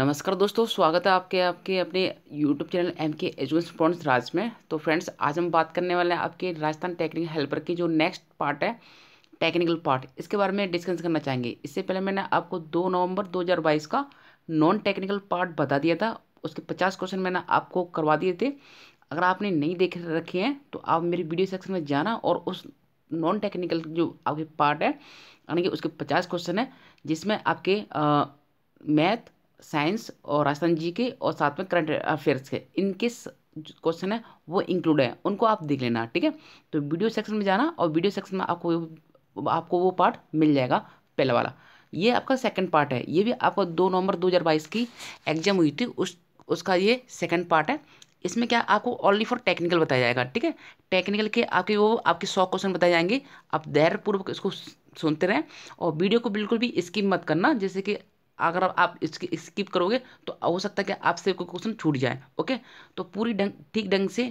नमस्कार दोस्तों स्वागत है आपके आपके अपने YouTube channel M K education Raj में तो फ्रेंड्स आज हम बात करने वाले हैं आपके राजस्थान टेक्निकल हेल्पर की जो नेक्स्ट पार्ट है टेक्निकल पार्ट इसके बारे में डिस्कस करना चाहेंगे इससे पहले मैंने आपको दो नवंबर 2022 का नॉन टेक्निकल पार्ट बता दिया था उसके पचास क्वेश्चन मैंने आपको करवा दिए थे अगर आपने नहीं देख रखे हैं तो आप मेरी वीडियो सेक्शन में जाना और उस नॉन टेक्निकल जो आपके पार्ट है यानी कि उसके पचास क्वेश्चन है जिसमें आपके मैथ साइंस और राजस्थान जी के और साथ में करंट अफेयर्स के इनके क्वेश्चन है वो इंक्लूड है उनको आप देख लेना ठीक है तो वीडियो सेक्शन में जाना और वीडियो सेक्शन में आपको आपको वो पार्ट मिल जाएगा पहला वाला ये आपका सेकंड पार्ट है ये भी आपका दो नवंबर 2022 की एग्जाम हुई थी उस उसका ये सेकंड पार्ट है इसमें क्या आपको ओनली फॉर टेक्निकल बताया जाएगा ठीक है टेक्निकल के आपके वो आपके सौ क्वेश्चन बताए जाएंगे आप धैर्यपूर्वक इसको सुनते रहें और वीडियो को बिल्कुल भी स्किप मत करना जैसे कि अगर आप इसकी स्किप करोगे तो हो सकता है कि आपसे कोई क्वेश्चन छूट जाए ओके तो पूरी ढंग ठीक ढंग से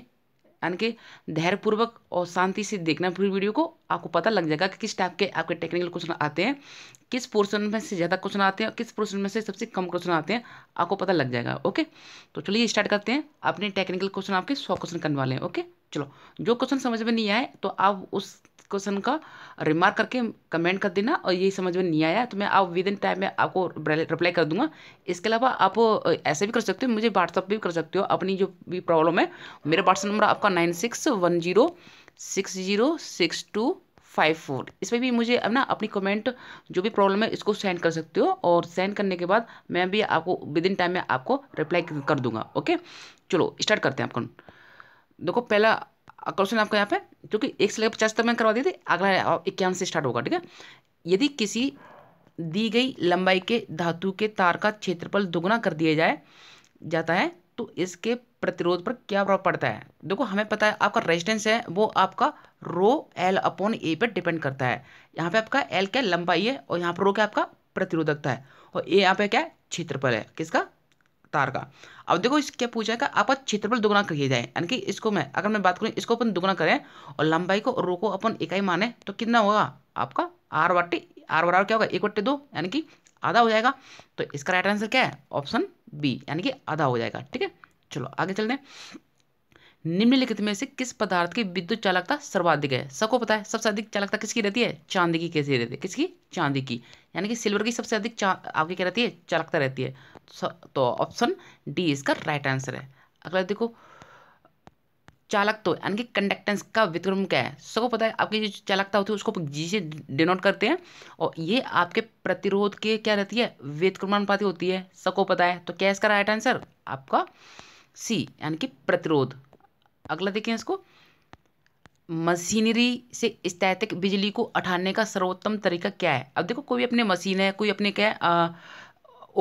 यानी कि धैर्यपूर्वक और शांति से देखना पूरी वीडियो को आपको पता लग जाएगा कि किस टाइप के आपके टेक्निकल क्वेश्चन आते हैं किस पोर्शन में से ज़्यादा क्वेश्चन आते हैं और किस पोर्शन में से सबसे कम क्वेश्चन आते हैं आपको पता लग जाएगा ओके तो चलिए स्टार्ट करते हैं अपने टेक्निकल क्वेश्चन आपके सौ क्वेश्चन करने वाले हैं ओके चलो जो क्वेश्चन समझ में नहीं आए तो आप उस क्वेश्चन का रिमार्क करके कमेंट कर देना और यही समझ में नहीं आया तो मैं आप विद इन टाइम में आपको रिप्लाई कर दूंगा इसके अलावा आप ऐसे भी कर सकते हो मुझे व्हाट्सअप भी कर सकते हो अपनी जो भी प्रॉब्लम है मेरा व्हाट्सअप नंबर आपका nine six one zero six zero six two five four इसमें भी मुझे अब ना अपनी कमेंट जो भी प्रॉब्लम है इसको सेंड कर सकते हो और सेंड करने के बाद मैं भी आपको विद इन टाइम में आपको रिप्लाई कर दूंगा ओके चलो स्टार्ट करते हैं आपको देखो पहला क्वेश्चन आपका यहाँ पे क्योंकि एक से लेकर पचास तक तो मैं करवा दी थी अगला इक्यावन से स्टार्ट होगा ठीक है यदि किसी दी गई लंबाई के धातु के तार का क्षेत्रफल दोगुना कर दिया जाए जाता है तो इसके प्रतिरोध पर क्या प्रभाव पड़ता है देखो हमें पता है आपका रेजिस्टेंस है वो आपका रो एल अपॉन ए पर डिपेंड करता है यहाँ पे आपका एल क्या लंबाई है और यहाँ पर रो क्या आपका प्रतिरोधकता है और ए यहाँ पे क्या है क्षेत्रफल है किसका तार का अब देखो इस क्या पूछा है आप क्षेत्रफल दुगुना कर जाए यानी कि इसको मैं अगर मैं बात करूँ इसको अपन दुगुना करें और लंबाई को रोको अपन इकाई माने तो कितना होगा आपका आर वाटी आर बराबर क्या होगा एक वट्टे दो यानी कि आधा हो जाएगा तो इसका राइट आंसर क्या है ऑप्शन बी यानी कि आधा हो जाएगा ठीक है चलो आगे चलते हैं निम्नलिखित में से किस पदार्थ की विद्युत चालकता सर्वाधिक है सबको पता है सबसे अधिक चालकता किसकी रहती है चांदी की कैसी रहती है किसकी चांदी की यानी कि सिल्वर की सबसे अधिक आपकी क्या रहती है चालकता रहती है तो ऑप्शन डी इसका राइट आंसर है अगला देखो चालक तो यानी कि कंडक्टेंस का विक्रम क्या है सबको पता है आपकी जो चालकता होती है उसको जी से डिनोट करते हैं और ये आपके प्रतिरोध के क्या रहती है व्यक्रमानुपाती होती है सबको पता है तो क्या इसका राइट आंसर आपका सी यानी कि प्रतिरोध अगला देखें इसको मशीनरी से स्थैतिक बिजली को उठाने का सर्वोत्तम तरीका क्या है अब देखो कोई अपने मशीन है कोई अपने क्या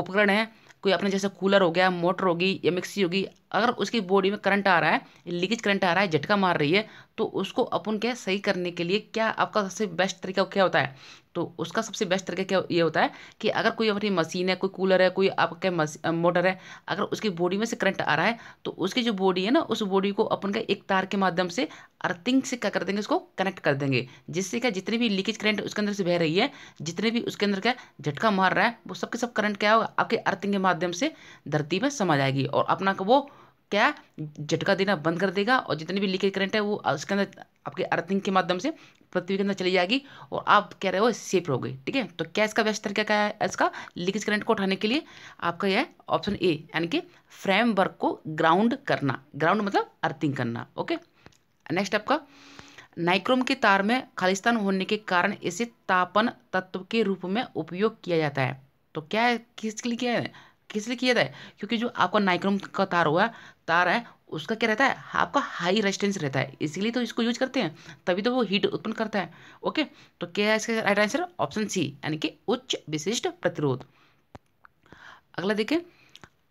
उपकरण है कोई अपने जैसे कूलर हो गया मोटर होगी या मिक्सी होगी अगर उसकी बॉडी में करंट आ रहा है लीकेज करंट आ रहा है झटका मार रही है तो उसको अपन क्या सही करने के लिए क्या आपका सबसे बेस्ट तरीका क्या होता है तो उसका सबसे बेस्ट तरीका क्या ये होता है कि अगर कोई अपनी मशीन है कोई कूलर है कोई आपका मोटर है अगर उसकी बॉडी में से करंट आ रहा है तो उसकी जो बॉडी है ना उस बॉडी को अपन का एक तार के माध्यम से अर्थिंग से क्या कर देंगे उसको कनेक्ट कर देंगे जिससे क्या जितने भी लीकेज करंट उसके अंदर से बह रही है जितने भी उसके अंदर क्या झटका मार रहा है वो सबके सब करंट क्या होगा आपके अर्थिंग के माध्यम से धरती में समा जाएगी और अपना वो क्या झटका देना बंद कर देगा और जितनी भी लीकेज करंट है वो उसके अंदर आपके अर्थिंग के माध्यम से पृथ्वी के अंदर चली जाएगी और आप कह रहे हो सेफ रहोगे ठीक है तो क्या इसका बेस्ट तरीका क्या है इसका लीकेज करंट को उठाने के लिए आपका यह ऑप्शन ए यानी कि फ्रेमवर्क को ग्राउंड करना ग्राउंड मतलब अर्थिंग करना ओके नेक्स्ट आपका नाइक्रोम के तार में खालिस्तान होने के कारण इसे तापन तत्व के रूप में उपयोग किया जाता है तो क्या है किसके लिए किया है किस लिए किया जाए क्योंकि जो आपका नाइक्रोम का तार हुआ तार है उसका क्या रहता है आपका हाई रेजिस्टेंस रहता है इसीलिए तो इसको यूज करते हैं तभी तो वो हीट उत्पन्न करता है ओके तो क्या है इसका राइट आंसर ऑप्शन सी यानी कि उच्च विशिष्ट प्रतिरोध अगला देखें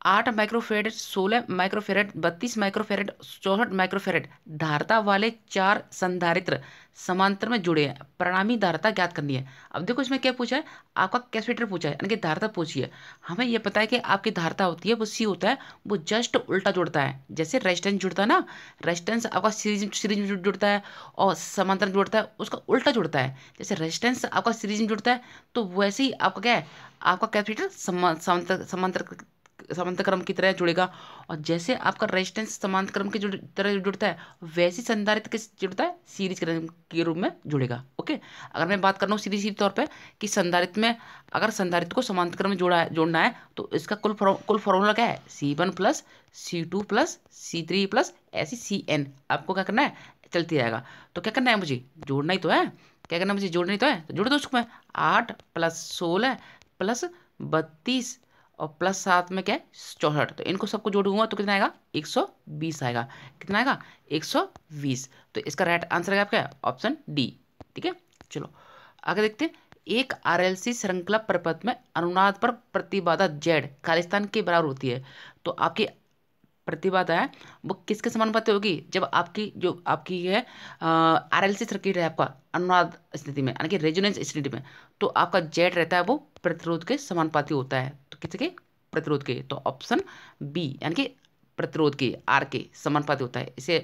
आठ माइक्रोफेरेड सोलह माइक्रोफेरेड बत्तीस माइक्रोफेरेड चौसठ माइक्रोफेरेड धारता वाले चार संधारित्र समांतर में जुड़े हैं परिणामी धारता ज्ञात करनी है अब देखो इसमें क्या पूछा है आपका कैपेसिटर पूछा है यानी कि धारता पूछी है हमें यह पता है कि आपकी धारता होती है वो सी होता है वो जस्ट उल्टा जुड़ता है जैसे रेजिस्टेंस जुड़ता है ना रेजिस्टेंस आपका सीरीज सीरीज में जुड़ता है और समांतर जुड़ता है उसका उल्टा जुड़ता है जैसे रेजिस्टेंस आपका सीरीज में जुड़ता है तो वैसे ही आपका क्या है आपका कैपेसिटर समांतर समांतर समांतर क्रम की तरह जुड़ेगा और जैसे आपका रेजिस्टेंस समांतर क्रम की जुड़, तरह जुड़ता है वैसे संधारित्र किस जुड़ता है सीरीज क्रम के रूप में जुड़ेगा ओके अगर मैं बात कर रहा हूँ सीधी सीधे तौर पर कि संधारित्र में अगर संधारित्र को समांतर क्रम में जोड़ा है जोड़ना है तो इसका कुल कुल फॉर्मूला क्या है C one plus C two plus C three plus ऐसी सी एन आपको क्या करना है चलती रहेगा तो क्या करना है मुझे जोड़ना ही तो है क्या करना है मुझे जोड़ना ही तो है तो जोड़ दो उसको मैं आठ प्लस सोलह प्लस बत्तीस और प्लस सात में क्या है चौसठ तो इनको सबको जोड़ूंगा तो कितना आएगा एक सौ बीस आएगा कितना आएगा एक सौ बीस तो इसका राइट आंसर है आपका ऑप्शन डी ठीक है चलो आगे देखते हैं एक आरएलसी श्रृंखला पर्वत में अनुनाद पर प्रतिबाधा जेड खालिस्तान के बराबर होती है तो आपकी प्रतिबाधा है वो किसके पाती होगी जब आपकी जो आपकी है आर एल सी सर्किट है आपका अनुनाद स्थिति में यानी कि रेजोनेंस स्थिति में तो आपका जेड रहता है वो प्रतिरोध के समानुपाती होता है किसके प्रतिरोध के तो ऑप्शन बी यानी कि प्रतिरोध के आर के समानुपाती होता है इसे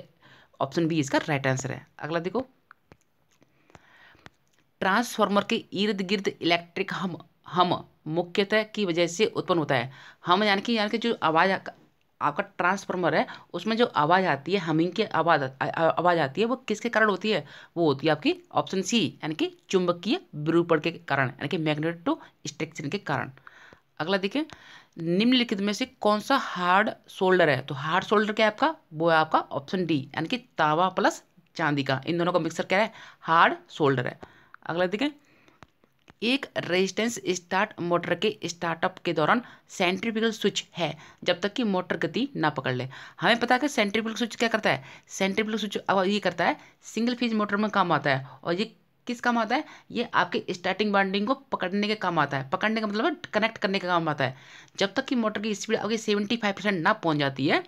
ऑप्शन बी इसका राइट आंसर है अगला देखो ट्रांसफार्मर के इर्द गिर्द इलेक्ट्रिक हम हम मुख्यतः की वजह से उत्पन्न होता है हम यानी कि यानी कि जो आवाज़ आपका ट्रांसफार्मर है उसमें जो आवाज़ आती है हमिंग की आवाज़ आवाज़ आती है वो किसके कारण होती है वो होती है आपकी ऑप्शन सी यानी कि चुंबकीय विरूपण के कारण यानी कि मैग्नेटो स्ट्रिक्शन के कारण अगला देखिए निम्नलिखित में से कौन सा हार्ड शोल्डर है तो हार्ड शोल्डर क्या है आपका वो है आपका ऑप्शन डी यानी कि तावा प्लस चांदी का इन दोनों का मिक्सर क्या है हार्ड शोल्डर है अगला देखें एक रेजिस्टेंस स्टार्ट मोटर के स्टार्टअप के दौरान सेंट्रिपिकल स्विच है जब तक कि मोटर गति ना पकड़ ले हमें पता है कि सेंट्रिपिकल स्विच क्या करता है सेंट्रिपिकल स्विच अब ये करता है सिंगल फेज मोटर में काम आता है और ये किस काम आता है ये आपके स्टार्टिंग बाइंडिंग को पकड़ने के काम आता है पकड़ने का मतलब कनेक्ट करने का काम आता है जब तक कि मोटर की स्पीड आपकी सेवेंटी फाइव परसेंट ना पहुंच जाती है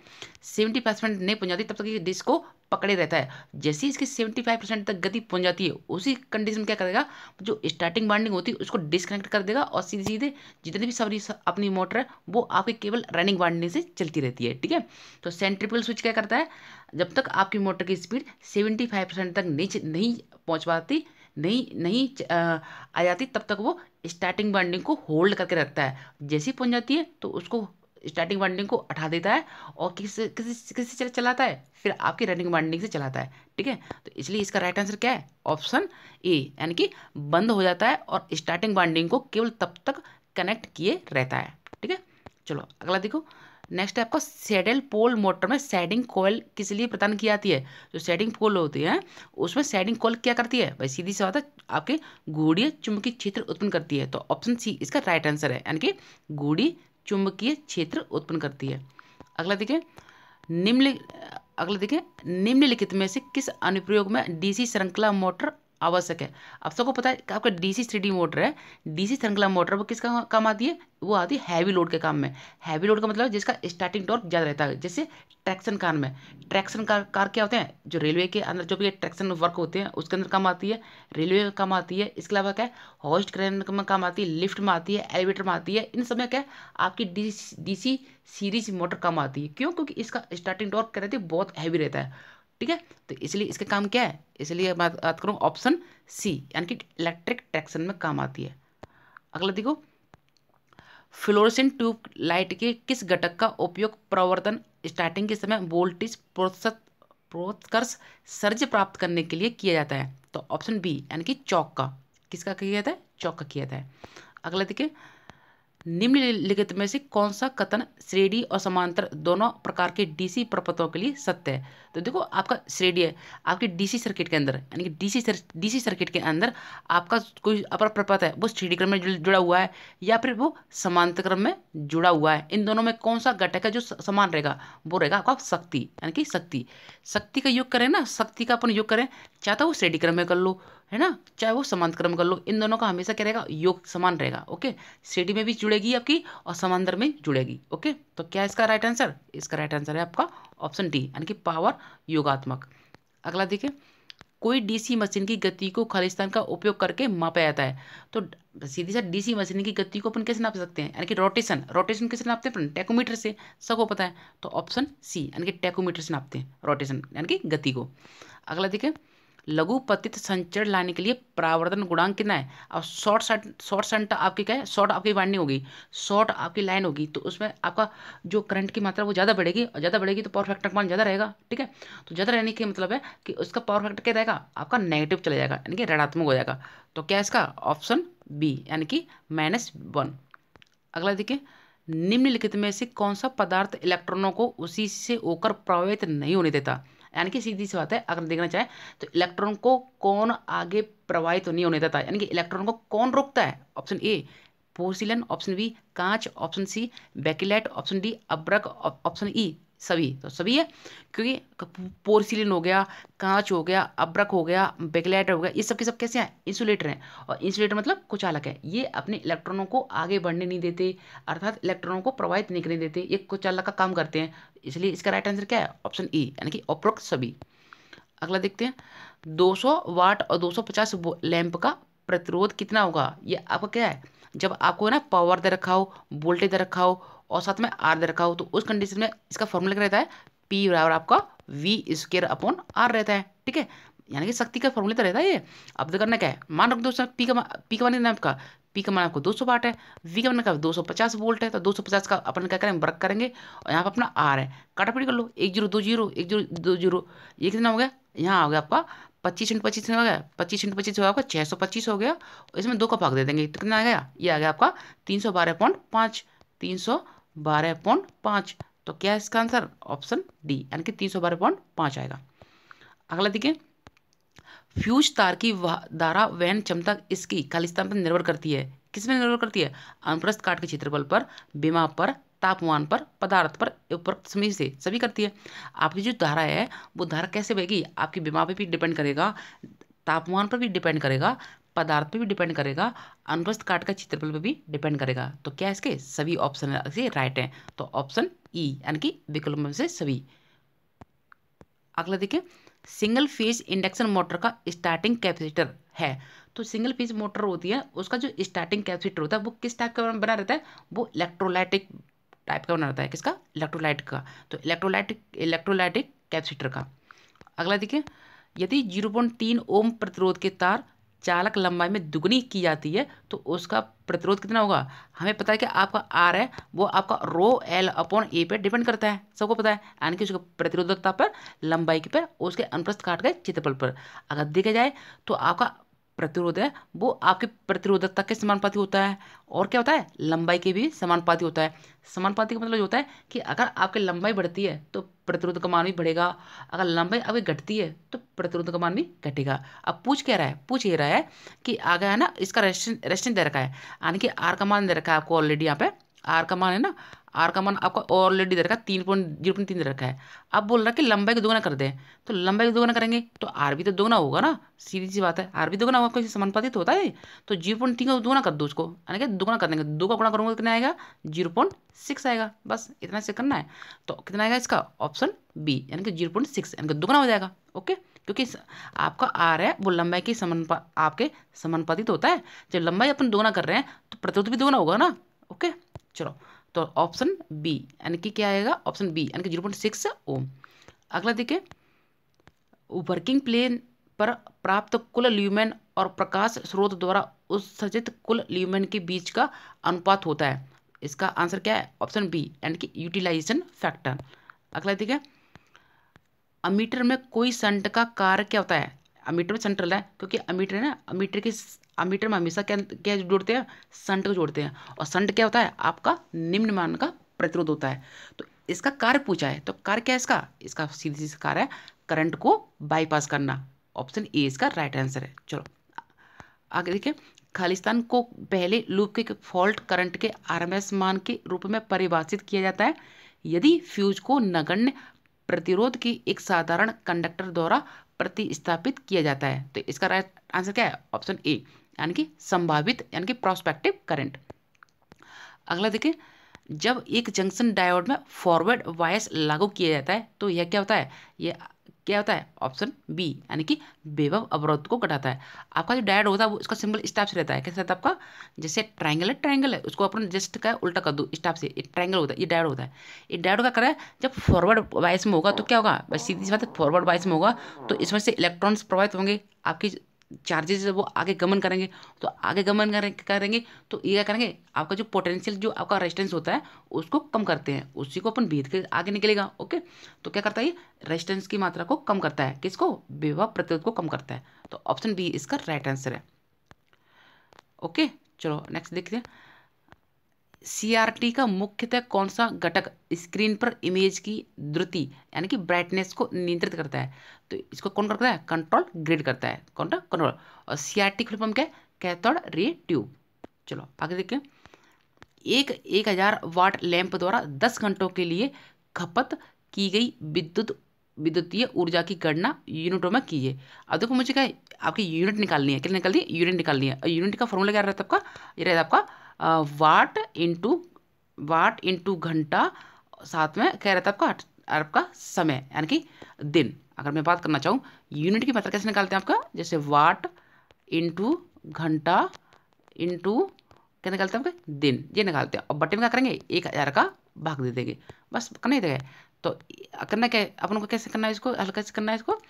सेवेंटी फाइव परसेंट नहीं पहुंच जाती तब तक ये डिस्क को पकड़े रहता है जैसे ही इसकी सेवेंटी फाइव परसेंट तक गति पहुंच जाती है उसी कंडीशन में क्या करेगा जो स्टार्टिंग बाइंडिंग होती है उसको डिसकनेक्ट कर देगा और सीधे सीधे जितनी भी सभी अपनी मोटर है वो आपके केवल रनिंग बाइंडिंग से चलती रहती है ठीक है तो सेंट्रिपल स्विच क्या करता है जब तक आपकी मोटर की स्पीड सेवेंटी फाइव परसेंट तक नीचे नहीं पहुँच पाती नहीं नहीं आ जाती तब तक वो स्टार्टिंग बाइंडिंग को होल्ड करके रखता है जैसी पहुंच जाती है तो उसको स्टार्टिंग बाइंडिंग को उठा देता है और किसी किसी किसी से चलाता है फिर आपकी रनिंग बाइंडिंग से चलाता है ठीक है तो इसलिए इसका राइट आंसर क्या है ऑप्शन ए यानी कि बंद हो जाता है और स्टार्टिंग बाइंडिंग को केवल तब तक कनेक्ट किए रहता है ठीक है चलो अगला देखो नेक्स्ट आपको सेडल पोल मोटर में सेडिंग कोयल किस लिए प्रदान की जाती है जो सेडिंग पोल होती है उसमें सेडिंग कोयल क्या करती है भाई सीधी सी बात है आपके गुड़ीय चुंबकीय क्षेत्र उत्पन्न करती है तो ऑप्शन सी इसका राइट आंसर है यानी कि गुड़ी चुंबकीय क्षेत्र उत्पन्न करती है अगला देखिए निम्नलिखित अगला देखिए निम्नलिखित में से किस अनुप्रयोग में डीसी श्रृंखला मोटर आवश्यक है आप सबको पता है आपका D C three D motor है डी सी थर्नकला मोटर वो किसका काम आती है वो आती है हैवी लोड के काम में हैवी लोड का मतलब जिसका स्टार्टिंग टॉर्क ज़्यादा रहता है जैसे ट्रैक्शन कार में ट्रैक्शन कार कार क्या होते हैं जो रेलवे के अंदर जो भी ट्रैक्शन वर्क होते हैं उसके अंदर काम आती है रेलवे में काम आती है इसके अलावा क्या है हॉस्ट क्रेन में काम आती है लिफ्ट में आती है एलिवेटर में आती है इन सब में क्या है आपकी डी सी सीरीज मोटर काम आती है क्यों क्योंकि इसका स्टार्टिंग टॉर्क क्या रहती है बहुत हैवी रहता है ठीक है तो इसलिए इसका काम क्या है इसलिए बात बात करूँ ऑप्शन सी यानी कि इलेक्ट्रिक ट्रैक्शन में काम आती है अगला देखो फ्लोरसिन ट्यूब लाइट के किस घटक का उपयोग प्रवर्तन स्टार्टिंग के समय वोल्टेज प्रोत्सत प्रोत्कर्ष सर्ज प्राप्त करने के लिए किया जाता है तो ऑप्शन बी यानी कि चौक का किसका किया जाता है चौक का किया जाता है अगला देखिए निम्नलिखित में से कौन सा कथन श्रेणी और समांतर दोनों प्रकार के डीसी प्रपत्रों के लिए सत्य है तो देखो आपका है आपके डीसी सर्किट के अंदर यानी कि डीसी सर, डीसी सर्किट के अंदर आपका कोई अपर प्रपात है वो श्रेणी क्रम में जुड़ा हुआ है या फिर वो समांतर क्रम में जुड़ा हुआ है इन दोनों में कौन सा घटक है जो समान रहेगा वो रहेगा आपका शक्ति यानी कि शक्ति शक्ति का योग करें ना शक्ति का अपन योग करें चाहे तो वो श्रेणी क्रम में कर लो है ना चाहे वो समांतर क्रम कर लो इन दोनों का हमेशा क्या रहेगा योग समान रहेगा ओके श्रेणी में भी जुड़ेगी आपकी और समांतर में जुड़ेगी ओके तो क्या इसका राइट आंसर इसका राइट आंसर है आपका ऑप्शन डी यानी कि पावर योगात्मक अगला देखिए कोई डीसी मशीन की गति को खालिस्तान का उपयोग करके मापा जाता है तो सीधी सा डीसी मशीन की गति को अपन कैसे नाप सकते हैं यानी कि रोटेशन रोटेशन कैसे नापते हैं अपन टेकोमीटर से सबको पता है तो ऑप्शन सी यानी कि टेकोमीटर से नापते हैं रोटेशन यानी कि गति को अगला देखिए लघु पतित संचरण लाने के लिए प्रावर्धन गुणांक कितना है अब शॉर्ट शॉर्ट शॉर्ट सर्ट तो आपकी क्या है शॉर्ट आपकी वाइंडिंग होगी शॉर्ट आपकी लाइन होगी तो उसमें आपका जो करंट की मात्रा वो ज़्यादा बढ़ेगी और ज़्यादा बढ़ेगी तो पावर फैक्टर का मान ज़्यादा रहेगा ठीक है तो ज़्यादा रहने के मतलब है कि उसका पावर फैक्टर क्या रहेगा आपका नेगेटिव चला जाएगा यानी कि ऋणात्मक हो जाएगा तो क्या इसका ऑप्शन बी यानी कि माइनस वन अगला देखिए निम्नलिखित में से कौन सा पदार्थ इलेक्ट्रॉनों को उसी से होकर प्रभावित नहीं होने देता यानी कि सीधी सी बात है अगर देखना चाहे तो इलेक्ट्रॉन को कौन आगे प्रवाहित तो नहीं होने देता यानी कि इलेक्ट्रॉन को कौन रोकता है option A porcelain option B कांच option C bakelite option D अब्रक ऑप्शन ई सभी तो सभी है क्योंकि पोर्सिलिन हो गया कांच हो गया अब्रक हो गया बेकलेटर हो गया ये सब के सब कैसे हैं इंसुलेटर हैं और इंसुलेटर मतलब कुचालक है ये अपने इलेक्ट्रॉनों को आगे बढ़ने नहीं देते अर्थात इलेक्ट्रॉनों को प्रवाहित नहीं करने देते ये कुचालक का काम करते हैं इसलिए इसका राइट आंसर क्या है ऑप्शन ई e, यानी कि उपरोक्त सभी अगला देखते हैं दो वाट और दो लैंप का प्रतिरोध कितना होगा ये आपका क्या है जब आपको ना पावर दे रखा हो वोल्टेज दे रखा हो और साथ में आर दे रखा हो तो उस कंडीशन में इसका फॉर्मूला क्या रहता है पी बराबर आपका वी स्केयर अपॉन आर रहता है ठीक है यानी कि शक्ति का फॉर्मूला तो रहता है ये अब तो करना क्या है मान रख दो पी का पी का मान देना आपका पी का मान आपको दो सौ वाट है वी का मान का दो सौ पचास वोल्ट है तो दो सौ पचास का अपन क्या करेंगे वर्क करेंगे और यहाँ पर अपना आर है काटापीट कर लो एक जीरो दो जीरो एक जीरो दो जीरो ये कितना हो गया यहाँ हो गया आपका पच्चीस इंट पच्चीस हो गया पच्चीस इंट पच्चीस हो गया आपका छः सौ पच्चीस हो गया इसमें दो का भाग दे देंगे तो कितना आ गया ये आ गया आपका तीन सौ बारह पॉइंट पाँच तीन सौ बारह पॉइंट पाँच तो क्या है इसका आंसर ऑप्शन डी यानी कि तीन सौ बारह पॉइंट पाँच आएगा अगला देखिए फ्यूज तार की धारा वहन क्षमता इसकी खालिस्तान पर निर्भर करती है किस पर निर्भर करती है अनुप्रस्थ काट के क्षेत्रफल पर बीमा पर तापमान पर पदार्थ पर उपरोक्त समय से सभी करती है आपकी जो धारा है वो धारा कैसे बहेगी आपकी बीमा पर भी डिपेंड करेगा तापमान पर भी डिपेंड करेगा पदार्थ पे भी डिपेंड करेगा अनुप्रस्थ काट का क्षेत्रफल पे भी डिपेंड करेगा तो क्या इसके सभी ऑप्शन से राइट हैं तो ऑप्शन ई e, यानी कि विकल्प में से सभी अगला देखिए सिंगल फेज इंडक्शन मोटर का स्टार्टिंग कैपेसिटर है तो सिंगल फेज मोटर होती है उसका जो स्टार्टिंग कैपेसिटर होता है वो किस टाइप का बना रहता है वो इलेक्ट्रोलाइटिक टाइप का बना रहता है किसका इलेक्ट्रोलाइट का तो इलेक्ट्रोलाइटिक इलेक्ट्रोलाइटिक कैपेसिटर का अगला देखिए यदि 0.3 ओम प्रतिरोध के तार चालक लंबाई में दुगनी की जाती है तो उसका प्रतिरोध कितना होगा हमें पता है कि आपका आर है वो आपका रो एल अपॉन ए पे डिपेंड करता है सबको पता है यानी कि उसका प्रतिरोधकता पर लंबाई के पर उसके अनुप्रस्थ काट के चित्रपल पर अगर देखा जाए तो आपका प्रतिरोध है वो आपके प्रतिरोधकता के समानुपाती होता है और क्या होता है लंबाई के भी समानुपाती होता है समानुपाती का मतलब होता है कि अगर आपकी लंबाई बढ़ती है तो प्रतिरोध का मान भी बढ़ेगा अगर लंबाई अभी घटती है तो प्रतिरोध का मान भी घटेगा अब पूछ क्या रहा है पूछ ये रहा है कि आगे है ना इसका रेस्टेंस दे रखा है यानी कि आर का मान दे रखा है आपको ऑलरेडी यहाँ पे आर का मान है ना आर का मान आपका ऑलरेडी दे रखा है तीन पॉइंट जीरो पॉइंट तीन दे रखा है अब बोल रहा है कि लंबाई को दोगुना कर दे तो लंबाई को दोगुना करेंगे तो आर भी तो दोगुना होगा ना सीधी सी बात है आर भी दोगुना होगा समानुपातित तो होता है तो जीरो पॉइंट तीन का दोगुना कर दो उसको यानी कि दोगुना कर देंगे दो का गुणा करूँगा तो कितना आएगा जीरो पॉइंट सिक्स आएगा बस इतना से करना है तो कितना आएगा इसका ऑप्शन बी यानी कि जीरो पॉइंट सिक्स यानी कि दोगुना हो जाएगा ओके क्योंकि आपका आर है वो लंबाई के समान आपके समानुपातित तो होता है जब लंबाई अपन दोगुना कर रहे हैं तो प्रतिरोध भी दोगुना होगा ना ओके चलो तो ऑप्शन बी यानी कि क्या आएगा ऑप्शन बी यानी कि जीरो पॉइंट सिक्स ओम अगला देखिए वर्किंग प्लेन पर प्राप्त कुल ल्यूमेन और प्रकाश स्रोत द्वारा उत्सर्जित कुल ल्यूमेन के बीच का अनुपात होता है इसका आंसर क्या है ऑप्शन बी यानी कि यूटिलाइजेशन फैक्टर अगला देखिए अमीटर में कोई संट का कार्य क्या होता है अमीटर में सेंटर है क्योंकि अमीटर है ना अमीटर के अमीटर में हमेशा क्या क्या जोड़ते हैं संट को जोड़ते हैं और संट क्या होता है आपका निम्न मान का प्रतिरोध होता है तो इसका कार्य पूछा है तो कार्य क्या है इसका इसका सीधी सीधी कार्य है करंट को बाईपास करना ऑप्शन ए इसका राइट आंसर है चलो आगे देखिए खालिस्तान को पहले लूप के फॉल्ट करंट के आर मान के रूप में परिभाषित किया जाता है यदि फ्यूज को नगण्य प्रतिरोध की एक साधारण कंडक्टर द्वारा प्रतिस्थापित किया जाता है तो इसका राइट आंसर क्या है ऑप्शन ए यानी कि संभावित यानी कि प्रोस्पेक्टिव करंट अगला देखिए जब एक जंक्शन डायोड में फॉरवर्ड वायस लागू किया जाता है तो यह क्या होता है यह क्या होता है ऑप्शन बी यानी कि बेवब अवरोध को घटाता है आपका जो डायड होता है वो इसका सिंबल स्टाफ से रहता है कैसे रहता है आपका जैसे ट्राइंगल है ट्राइंगल है उसको अपन जस्ट का उल्टा कर दो स्टाफ से ये ट्राइंगल होता है ये डायड होता है ये डायड का करें जब फॉरवर्ड वाइस में होगा तो क्या होगा बस सीधी सी बात है फॉरवर्ड वाइस में होगा तो इसमें से इलेक्ट्रॉन्स प्रभावित होंगे आपकी चार्जेस वो आगे गमन करेंगे तो आगे गमन करेंगे तो ये क्या करेंगे आपका जो पोटेंशियल जो आपका रेजिस्टेंस होता है उसको कम करते हैं उसी को अपन भीत के आगे निकलेगा ओके तो क्या करता है ये रेजिस्टेंस की मात्रा को कम करता है किसको विभव प्रतिरोध को कम करता है तो ऑप्शन बी इसका राइट आंसर है ओके चलो नेक्स्ट देखते हैं सीआरटी का मुख्यतः कौन सा घटक स्क्रीन पर इमेज की द्रुति यानी कि ब्राइटनेस को नियंत्रित करता है तो इसको कौन करता है कंट्रोल ग्रिड करता है कौन सा कंट्रोल और सीआरटी आर टी क्या है कैथोड रे ट्यूब चलो आगे देखें एक एक हज़ार वाट लैंप द्वारा दस घंटों के लिए खपत की गई विद्युत विद्युतीय ऊर्जा की गणना यूनिटों में कीजिए अब देखो मुझे क्या है आपकी यूनिट निकालनी है कितनी निकालनी है यूनिट निकालनी है यूनिट का फॉर्मूला क्या रहता है आपका ये रहता है आपका वाट इंटू वाट इंटू घंटा साथ में कह रहा था आपका अरब का समय यानी कि दिन अगर मैं बात करना चाहूँ यूनिट की मात्रा कैसे निकालते हैं आपका जैसे वाट इंटू घंटा इंटू क्या निकालते हैं आपके दिन ये निकालते हैं और बटे में क्या करेंगे एक हज़ार का भाग दे देंगे बस करना ही देगा तो, तो करना क्या अपन को कैसे करना है इसको हल्का से करना है इसको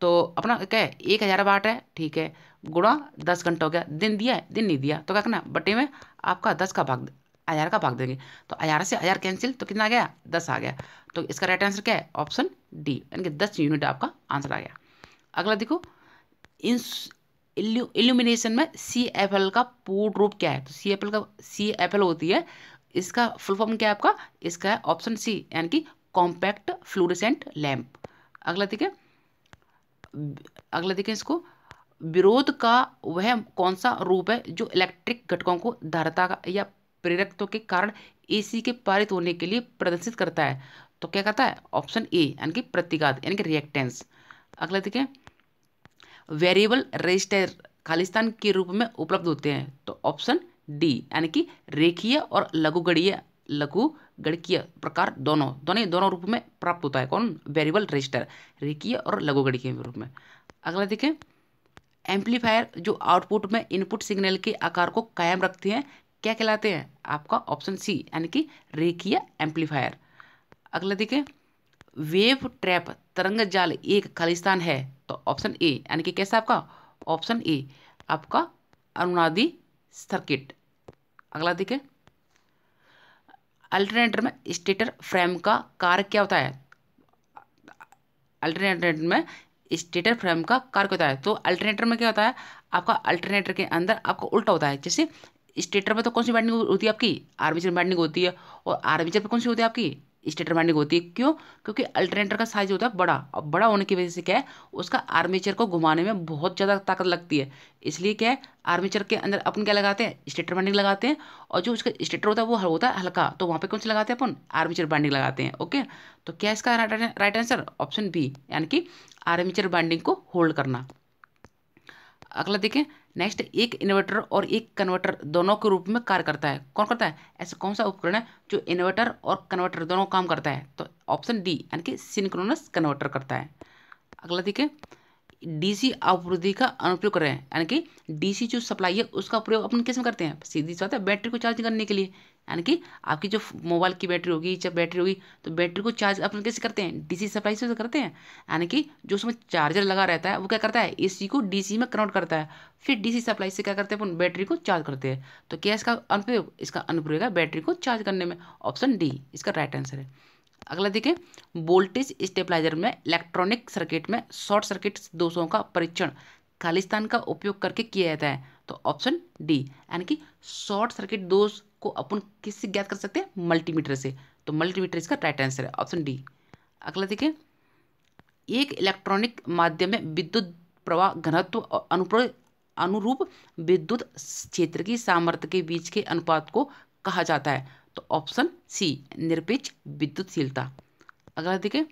तो अपना क्या है एक हज़ार वाट है ठीक है गुणा दस घंटा हो गया दिन दिया है दिन नहीं दिया तो क्या करना बटे में आपका दस का भाग हज़ार का भाग देंगे तो हज़ार से हज़ार कैंसिल तो कितना आ गया दस आ गया तो इसका राइट आंसर क्या है ऑप्शन डी यानी कि दस यूनिट आपका आंसर आ गया अगला देखो इन इल्यूमिनेशन में सी एफ एल का पूर्ण रूप क्या है तो सी एफ एल का सी एफ एल होती है इसका फुल फॉर्म क्या है आपका इसका है ऑप्शन सी यानी कि कॉम्पैक्ट फ्लोरेसेंट लैम्प अगला ठीक है अगला देखें इसको विरोध का वह कौन सा रूप है जो इलेक्ट्रिक घटकों को धारता या प्रेरकत्व के कारण एसी के पारित होने के लिए प्रदर्शित करता है तो क्या कहता है ऑप्शन ए यानी कि प्रतिघात यानी कि रिएक्टेंस अगला देखें वेरिएबल रजिस्टर खालिस्तान के रूप में उपलब्ध होते हैं तो ऑप्शन डी यानी कि रेखीय और लघुगणीय लघु गणकीय प्रकार दोनों दोनों दोनों रूप में प्राप्त होता है कौन वेरिएबल रजिस्टर रेखीय और लघु गणकीय रूप में अगला देखें एम्पलीफायर जो आउटपुट में इनपुट सिग्नल के आकार को कायम रखते हैं क्या कहलाते हैं आपका ऑप्शन सी यानी कि रेखीय एम्पलीफायर अगला देखें वेव ट्रैप तरंग जाल एक खालिस्तान है तो ऑप्शन ए यानी कि कैसा आपका ऑप्शन ए आपका अनुनादी सर्किट अगला देखें अल्टरनेटर में स्टेटर फ्रेम का कार्य क्या होता है अल्टरनेटर में स्टेटर फ्रेम का कार्य होता है तो अल्टरनेटर में क्या होता है आपका अल्टरनेटर के अंदर आपका उल्टा होता है जैसे स्टेटर पर तो कौन सी बाइंडिंग होती है आपकी आर्मेचर बाइंडिंग होती है और आर्मीचर पर कौन सी होती है आपकी स्टेटर वाइंडिंग होती है क्यों क्योंकि अल्टरनेटर का साइज होता है बड़ा और बड़ा होने की वजह से क्या है उसका आर्मेचर को घुमाने में बहुत ज़्यादा ताकत लगती है इसलिए क्या है आर्मेचर के अंदर अपन क्या लगाते हैं स्टेटर वाइंडिंग लगाते हैं और जो उसका स्टेटर होता है वो होता है हल्का तो वहाँ पर कौन सा लगाते हैं अपन आर्मेचर बाइंडिंग लगाते हैं ओके तो क्या इसका राइट आंसर ऑप्शन बी यानी कि आर्मेचर बाइंडिंग को होल्ड करना अगला देखें नेक्स्ट एक इन्वर्टर और एक कन्वर्टर दोनों के रूप में कार्य करता है कौन करता है ऐसा कौन सा उपकरण है जो इन्वर्टर और कन्वर्टर दोनों काम करता है तो ऑप्शन डी यानी कि सिंक्रोनस कन्वर्टर करता है अगला देखिए डीसी आवृत्ति का अनुप्रयोग कर रहे हैं यानी कि डीसी जो सप्लाई है उसका प्रयोग अपन किस में करते हैं सीधी सी बात है बैटरी को चार्ज करने के लिए यानी कि आपकी जो मोबाइल की बैटरी होगी जब बैटरी होगी तो बैटरी को चार्ज अपन कैसे करते हैं डीसी सप्लाई से करते हैं यानी कि जो उसमें चार्जर लगा रहता है वो क्या करता है एसी को डीसी में कन्वर्ट करता है फिर डीसी सप्लाई से क्या करते हैं अपन बैटरी को चार्ज करते हैं तो क्या इसका अनुप्रयोग इसका अनुप्रयोग है बैटरी को चार्ज करने में ऑप्शन डी इसका राइट आंसर है अगला देखें वोल्टेज स्टेबलाइजर में इलेक्ट्रॉनिक सर्किट में शॉर्ट सर्किट दोषों का परीक्षण खालिस्तान का उपयोग करके किया जाता है तो ऑप्शन डी यानी कि शॉर्ट सर्किट दोष को अपन किससे ज्ञात कर सकते हैं मल्टीमीटर से तो मल्टीमीटर इसका राइट आंसर है ऑप्शन डी अगला देखिए एक इलेक्ट्रॉनिक माध्यम में विद्युत प्रवाह घनत्व और अनुप्र अनुरूप विद्युत क्षेत्र की सामर्थ्य के बीच के अनुपात को कहा जाता है तो ऑप्शन सी निरपेक्ष विद्युतशीलता अगला देखिए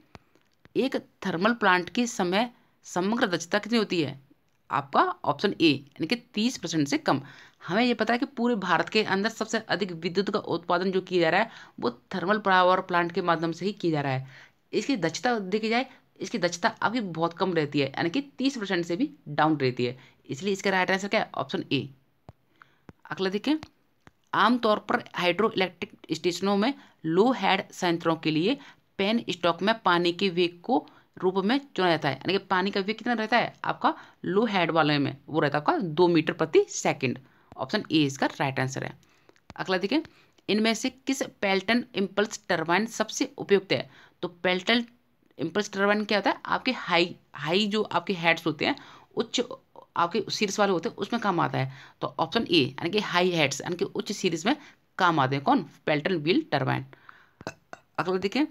एक थर्मल प्लांट की समय समग्र दक्षता कितनी होती है आपका ऑप्शन ए यानी कि तीस परसेंट से कम हमें ये पता है कि पूरे भारत के अंदर सबसे अधिक विद्युत का उत्पादन जो किया जा रहा है वो थर्मल पावर प्लांट के माध्यम से ही किया जा रहा है इसकी दक्षता देखी जाए इसकी दक्षता अभी बहुत कम रहती है यानी कि तीस परसेंट से भी डाउन रहती है इसलिए इसका राइट आंसर क्या है ऑप्शन ए अगला देखिए आमतौर पर हाइड्रो इलेक्ट्रिक स्टेशनों में लो हैड संयंत्रों के लिए पेन स्टॉक में पानी के वेग को रूप में चुना जाता है यानी कि पानी का वेग कितना रहता है आपका लो हेड वाले में वो रहता है आपका दो मीटर प्रति सेकेंड ऑप्शन ए इसका राइट आंसर है अगला देखिए इनमें से किस पेल्टन इम्पल्स टर्बाइन सबसे उपयुक्त है तो पेल्टन इम्पल्स टर्बाइन क्या होता है आपके हाई हाई जो आपके हेड्स होते हैं उच्च आपके सीरीज वाले होते हैं उसमें काम आता है तो ऑप्शन ए यानी कि हाई हेड्स यानी कि उच्च सीरीज में काम आते हैं कौन पेल्टन व्हील टर्बाइन अगला देखें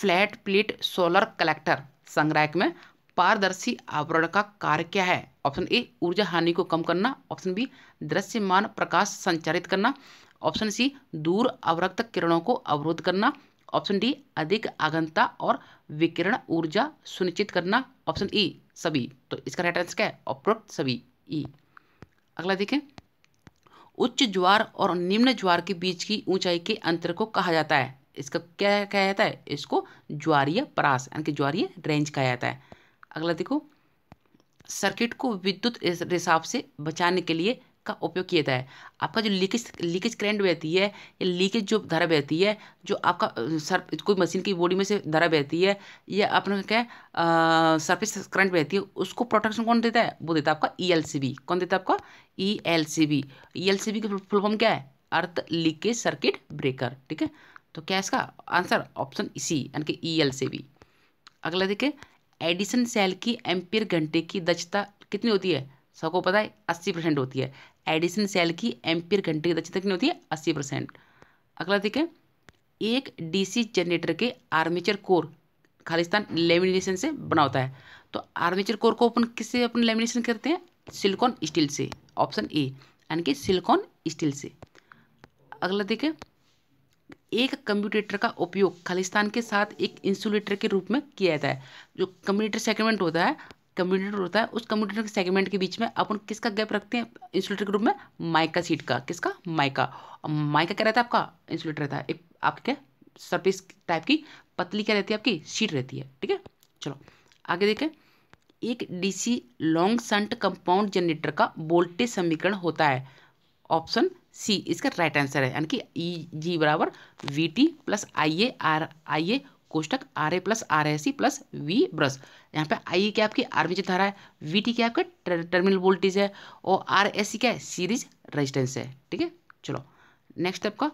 फ्लैट प्लेट सोलर कलेक्टर संग्राहक में पारदर्शी आवरण का कार्य क्या है ऑप्शन ए ऊर्जा हानि को कम करना ऑप्शन बी दृश्यमान प्रकाश संचारित करना ऑप्शन सी दूर अवरक्त किरणों को अवरोध करना ऑप्शन डी अधिक आगंता और विकिरण ऊर्जा सुनिश्चित करना ऑप्शन ई सभी तो इसका राइट आंसर क्या है उपरोक्त सभी ई e। अगला देखें उच्च ज्वार और निम्न ज्वार के बीच की ऊंचाई के अंतर को कहा जाता है इसका क्या कहा जाता है इसको ज्वारीय परास यानी कि ज्वारीय रेंज कहा जाता है अगला देखो सर्किट को विद्युत रिसाव से बचाने के लिए का उपयोग किया जाता है आपका जो लीकेज लीकेज करेंट बहती है या लीकेज जो धारा बहती है जो आपका सर कोई मशीन की बॉडी में से धारा बहती है या अपना क्या है सर्फिस करंट बहती है उसको प्रोटेक्शन कौन देता है वो देता है आपका ई e कौन देता है आपका E L C B E L C B का फुल फॉर्म क्या है अर्थ लीकेज सर्किट ब्रेकर ठीक है तो क्या इसका आंसर ऑप्शन सी यानी कि ई e एल से भी अगला देखें एडिसन सेल की एम्पियर घंटे की दक्षता कितनी होती है सबको पता है अस्सी परसेंट होती है एडिसन सेल की एम्पियर घंटे की दक्षता कितनी होती है अस्सी परसेंट अगला देखें एक डीसी जनरेटर के आर्मेचर कोर खालिस्तान लेमिनेशन से बना होता है तो आर्मेचर कोर को अपन किससे अपन लेमिनेशन करते हैं सिलिकॉन स्टील से ऑप्शन ए यानी कि सिलिकॉन स्टील से अगला देखें एक कंप्यूटेटर का उपयोग खालिस्तान के साथ एक इंसुलेटर के रूप में किया जाता है जो कम्यूटेटर सेगमेंट होता है कंप्यूटेटर होता है उस कंप्यूटेटर के सेगमेंट के बीच में अपन किसका गैप रखते हैं इंसुलेटर के रूप में माइका सीट का किसका माइका और माइका क्या रहता है आपका इंसुलेटर रहता है एक आपके सर्फिस टाइप की पतली क्या रहती है आपकी सीट रहती है ठीक है चलो आगे देखें एक DC long shunt compound generator का वोल्टेज समीकरण होता है ऑप्शन सी इसका राइट आंसर है यानी कि ई e, जी बराबर V T plus I A R I A कोष्टक R A plus R S C plus V brush यहाँ पे आई ए क्या आपकी आर्मेचर धारा है वी टी क्या आपका टर, टर्मिनल वोल्टेज है और आर एस सी क्या है सीरीज रेजिस्टेंस है ठीक है चलो नेक्स्ट आपका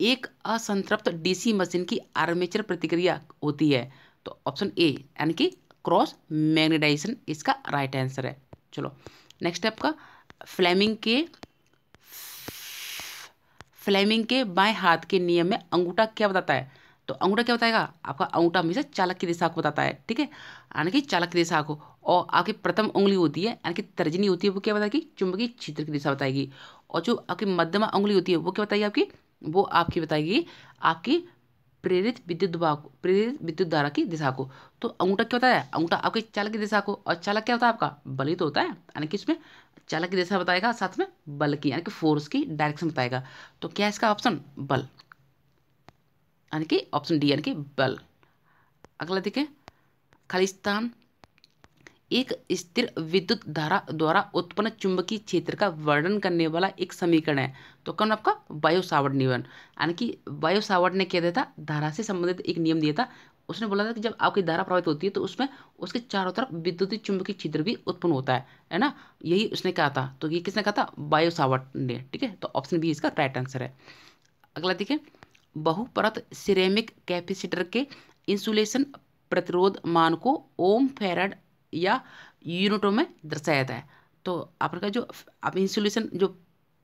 एक असंतृप्त डीसी मशीन की आर्मेचर प्रतिक्रिया होती है तो ऑप्शन ए यानी कि क्रॉस मैग्नेटाइजेशन इसका राइट आंसर है चलो नेक्स्ट आपका फ्लेमिंग के फ्लेमिंग के बाएं हाथ के नियम में अंगूठा क्या बताता है तो अंगूठा क्या बताएगा आपका अंगूठा हमेशा चालक की दिशा को बताता है ठीक है यानी कि चालक की दिशा को और आपकी प्रथम उंगली होती है यानी कि तर्जनी होती है वो क्या बताएगी चुंबकीय क्षेत्र की दिशा बताएगी और जो आपकी मध्यमा उंगली होती है वो क्या बताएगी आपकी वो आपकी बताएगी आपकी प्रेरित विद्युत दबाव को प्रेरित विद्युत धारा की दिशा को तो अंगूठा क्या होता है अंगूठा आपके चालक की दिशा को और चालक क्या होता है आपका बलित होता है यानी कि इसमें चालक की दिशा बताएगा साथ में बल की यानी कि फोर्स की डायरेक्शन बताएगा तो क्या इसका ऑप्शन बल यानी कि ऑप्शन डी यानी कि बल अगला देखें खालिस्तान एक स्थिर विद्युत धारा द्वारा उत्पन्न चुंबकीय क्षेत्र का वर्णन करने वाला एक समीकरण है तो कौन आपका वायु सावर नियम यानी कि वायु सावर ने क्या दिया था धारा से संबंधित एक नियम दिया था उसने बोला था कि जब आपकी धारा प्रवाहित होती है तो उसमें उसके चारों तरफ विद्युत चुंबकीय क्षेत्र भी उत्पन्न होता है है ना यही उसने कहा था तो ये किसने कहा था बायोसावट ने ठीक है तो ऑप्शन बी इसका राइट आंसर है अगला देखिए बहुपरत सिरेमिक कैपेसिटर के इंसुलेशन प्रतिरोध मान को ओम फेरड या यूनिटों में दर्शाया जाता है तो आपका जो आप इंसुलेशन जो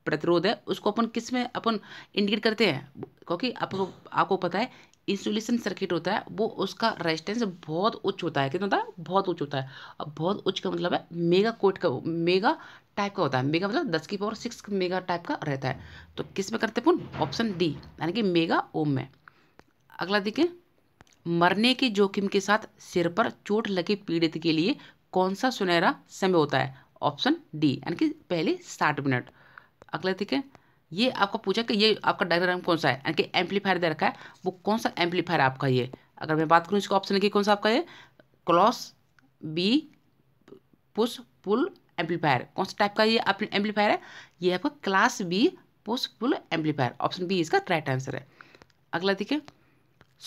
प्रतिरोध है उसको अपन किस में अपन इंडिकेट करते हैं क्योंकि आपको आपको पता है इंसुलेशन सर्किट होता है वो उसका रेजिस्टेंस बहुत उच्च होता है कितना होता है बहुत उच्च होता है अब बहुत उच्च का मतलब है मेगा कोट का मेगा टाइप का होता है मेगा मतलब दस की पावर सिक्स मेगा टाइप का रहता है तो किस में करते पुन ऑप्शन डी यानी कि मेगा ओम में अगला देखिए मरने के जोखिम के साथ सिर पर चोट लगे पीड़ित के लिए कौन सा सुनहरा समय होता है ऑप्शन डी यानी कि पहले साठ मिनट अगला ठीक ये आपको पूछा कि ये आपका डायग्राम कौन सा है यानी कि एम्पलीफायर दे रखा है वो कौन सा एम्पलीफायर आपका ये अगर मैं बात करूँ इसको ऑप्शन की कौन सा आपका ये class B push pull amplifier कौन सा टाइप का ये एम्पलीफायर है ये आपका class B push pull amplifier option B इसका राइट आंसर है अगला देखिए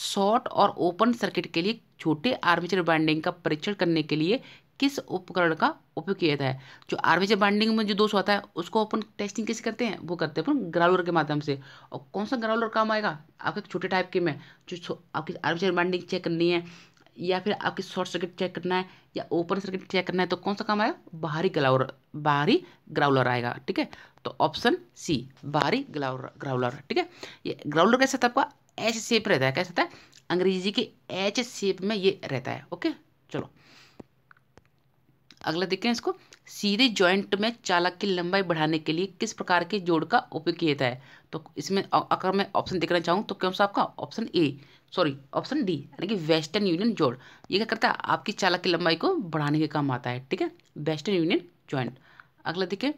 शॉर्ट और ओपन सर्किट के लिए छोटे आर्मेचर बाइंडिंग का परीक्षण करने के लिए किस उपकरण का उपयोग किया जाता है जो आर्मेचर बाइंडिंग में जो दोष होता है उसको अपन टेस्टिंग कैसे करते हैं वो करते हैं अपन ग्राउलर के माध्यम से और कौन सा ग्राउलर काम आएगा आपके छोटे टाइप के में जो आपकी आर्मेचर बाइंडिंग चेक करनी है या फिर आपकी शॉर्ट सर्किट चेक करना है या ओपन सर्किट चेक करना है तो कौन सा काम आएगा बाहरी ग्राउलर बाहरी ग्राउलर आएगा ठीक है तो ऑप्शन सी बाहरी ग्राउलर ग्राउलर ठीक है ये ग्राउलर कैसा था आपका एच शेप रहता है कैसा था अंग्रेजी के एच शेप में ये रहता है ओके चलो अगला देखें इसको सीधे ज्वाइंट में चालक की लंबाई बढ़ाने के लिए किस प्रकार के जोड़ का उपयोग किया जाता है तो इसमें अगर मैं ऑप्शन देखना चाहूँ तो कौन सा आपका option A sorry option D यानी कि वेस्टर्न यूनियन जोड़ ये क्या करता है आपकी चालक की लंबाई को बढ़ाने के काम आता है ठीक है वेस्टर्न यूनियन ज्वाइंट अगला देखें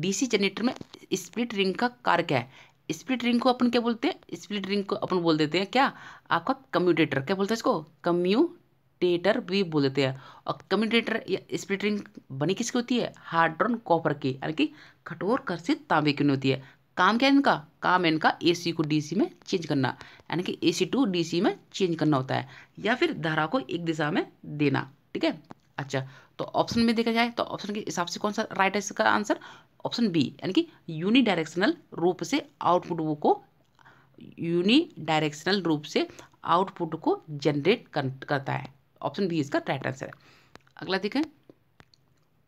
डीसी जनरेटर में स्प्लिट रिंग का कार्य क्या है स्प्लिट रिंग को अपन क्या बोलते हैं स्प्लिट रिंग को अपन बोल देते हैं क्या आपका कम्यूटेटर क्या बोलते हैं इसको कम्यू कम्यूटेटर भी बोल देते हैं और कम्यूटेटर या स्प्लिटरिंग बनी किसकी होती है हाइड्रोन कॉपर की यानी कि कठोर कर्षित तांबे की होती है काम क्या है इनका काम है इनका ए को डी में चेंज करना यानी कि ए सी टू डी में चेंज करना होता है या फिर धारा को एक दिशा में देना ठीक है अच्छा तो ऑप्शन में देखा जाए तो ऑप्शन के हिसाब से कौन सा राइट है इसका आंसर ऑप्शन बी यानी कि यूनिडायरेक्शनल रूप से आउटपुट को यूनिडायरेक्शनल रूप से आउटपुट को जनरेट करता है ऑप्शन बी इसका राइट आंसर है अगला देखें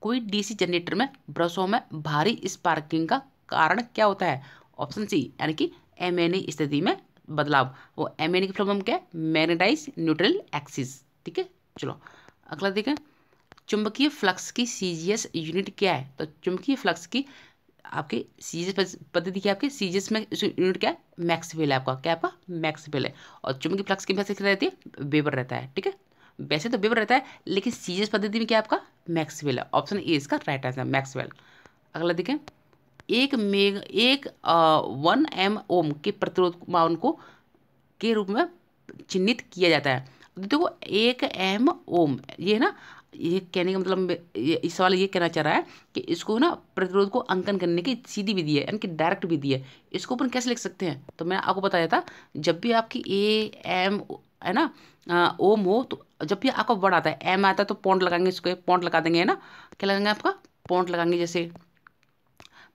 कोई डीसी जनरेटर में ब्रशों में भारी स्पार्किंग का कारण क्या होता है ऑप्शन सी यानी कि एम स्थिति में बदलाव वो एम की प्रॉब्लम क्या है मैग्नेटाइज न्यूट्रल एक्सिस ठीक है चलो अगला देखें चुंबकीय फ्लक्स की सीजीएस यूनिट क्या है तो चुंबकीय फ्लक्स की आपके सीजीएस पद्धति क्या है आपके सीजीएस में यूनिट क्या है मैक्सवेल है आपका क्या आपका मैक्सवेल है और चुंबकीय फ्लक्स की रहती है वेबर रहता है ठीक है वैसे तो वेब रहता है लेकिन सीजीएस पद्धति में क्या आपका मैक्सवेल है ऑप्शन ए इसका राइट आंसर मैक्सवेल अगला देखें एक मेग एक वन एम ओम के प्रतिरोध मावन को के रूप में चिन्हित किया जाता है देखो एक एम ओम ये है ना ये कहने का मतलब इस सवाल ये कहना चाह रहा है कि इसको ना प्रतिरोध को अंकन करने की सीधी विधि है यानी कि डायरेक्ट विधि है इसको अपन कैसे लिख सकते हैं तो मैं आपको बताया था जब भी आपकी ए एम है ना ओम हो तो जब भी आपका वर्ड आता है एम आता है तो पॉइंट लगाएंगे इसको पॉइंट लगा देंगे है ना क्या लगाएंगे आपका पॉइंट लगाएंगे जैसे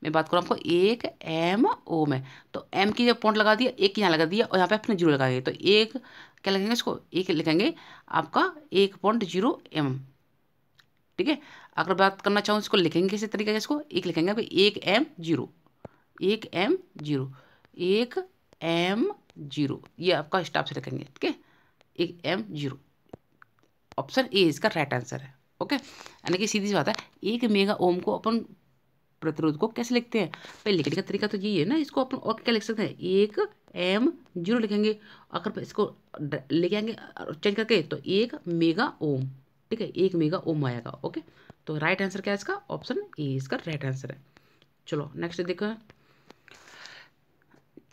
मैं बात करूँ आपको एक एम ओ में तो एम की जब पॉइंट लगा दिया एक यहाँ लगा दिया और यहाँ पे अपने जीरो लगा तो एक क्या लिखेंगे इसको एक लिखेंगे आपका एक पॉइंट जीरो एम ठीक है अगर बात करना चाहूँ इसको लिखेंगे किस तरीके से इसको एक लिखेंगे आपको एक एम जीरो एक एम जीरो एक एम जीरो ये आपका स्टाफ से लिखेंगे ठीक है एक एम जीरो ऑप्शन ए इसका राइट आंसर है ओके यानी कि सीधी बात है एक मेगा ओम को अपन प्रतिरोध को कैसे लिखते हैं पहले लिखने का तरीका तो यही है ना इसको अपन और क्या लिख सकते हैं एक एम जीरो लिखेंगे अगर इसको लेके आएंगे चेंज करके तो एक मेगा ओम ठीक है एक मेगा ओम आएगा ओके तो राइट आंसर क्या है इसका ऑप्शन ए इसका राइट आंसर है चलो नेक्स्ट देखो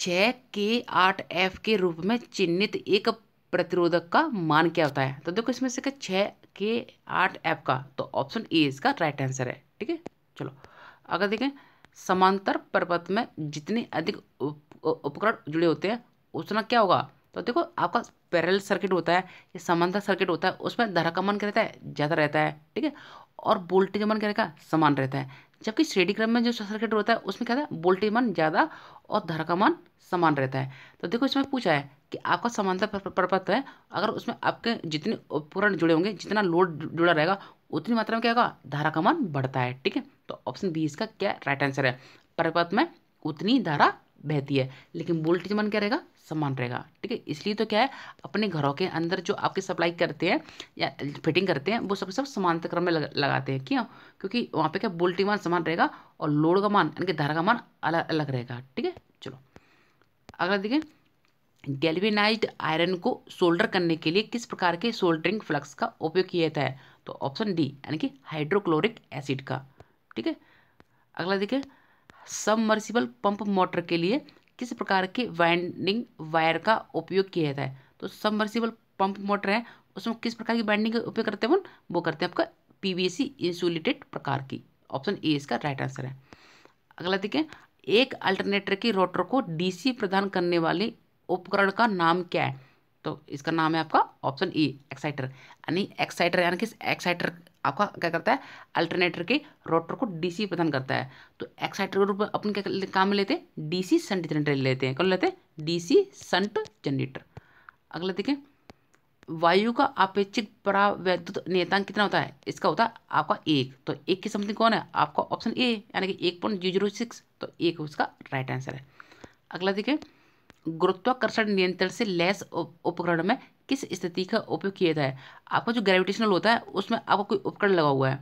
छ के आठ एफ के रूप में चिन्हित एक प्रतिरोधक का मान क्या होता है तो देखो इसमें से छः के आठ एफ का तो ऑप्शन ए इसका राइट आंसर है ठीक है चलो अगर देखें समांतर पर्वत में जितने अधिक उपकरण जुड़े होते हैं उतना क्या होगा तो देखो आपका पैरल सर्किट होता है या समांतर सर्किट होता है उसमें धारा का क्या रहता है ज़्यादा रहता है ठीक है और वोल्टेज मन क्या रहेगा समान रहता है जबकि श्रेणी क्रम में जो सर्किट होता है उसमें क्या रहता है वोल्टेज मन ज़्यादा और धारा का समान रहता है तो देखो इसमें पूछा है कि आपका समांतर प्रपत्र है अगर उसमें आपके जितने उपकरण जुड़े होंगे जितना लोड जुड़ा रहेगा उतनी मात्रा में क्या होगा धारा का बढ़ता है ठीक है तो ऑप्शन बी इसका क्या राइट आंसर है प्रपथ में उतनी धारा बहती है लेकिन वोल्टेज मान क्या रहेगा समान रहेगा ठीक है इसलिए तो क्या है अपने घरों के अंदर जो आपकी सप्लाई करते हैं या फिटिंग करते हैं वो सब सब समानता क्रम में लग, लगाते हैं क्यों क्योंकि वहाँ पे क्या वोल्टेज मान समान रहेगा और लोड का मान यानी कि धारा का मान अलग अलग रहेगा ठीक है चलो अगला देखिए गैल्वेनाइज्ड आयरन को सोल्डर करने के लिए किस प्रकार के सोल्डरिंग फ्लक्स का उपयोग किया जाता है तो ऑप्शन डी यानी कि हाइड्रोक्लोरिक एसिड का ठीक है अगला देखिए सबमर्सिबल पंप मोटर के लिए किस प्रकार के वाइंडिंग वायर का उपयोग किया जाता है तो सबमर्सिबल पंप मोटर है उसमें किस प्रकार की बाइंडिंग का उपयोग करते हैं वो करते हैं आपका पीवीसी इंसुलेटेड प्रकार की ऑप्शन ए इसका राइट आंसर है अगला देखिए एक अल्टरनेटर की रोटर को डीसी प्रदान करने वाले उपकरण का नाम क्या है तो इसका नाम है आपका ऑप्शन ए एक्साइटर यानी एक्साइटर यानी कि एक्साइटर आपका क्या करता है अल्टरनेटर के रोटर को डीसी प्रदान करता है तो एक्साइटर के रूप में अपन क्या काम में लेते हैं डीसी संट जनरेटर लेते हैं कौन लेते हैं डीसी संट जनरेटर अगला देखें वायु का अपेक्षित परावैद्युत नियतांक कितना होता है इसका होता है आपका एक तो एक की समथिंग कौन है आपका ऑप्शन ए यानी कि एक पॉइंट जीरो जीरो सिक्स तो एक उसका राइट आंसर है अगला देखें गुरुत्वाकर्षण नियंत्रण से लैस उपकरण में किस स्थिति का उपयोग किया जाए आपका जो ग्रेविटेशनल होता है उसमें आपका कोई उपकरण लगा हुआ है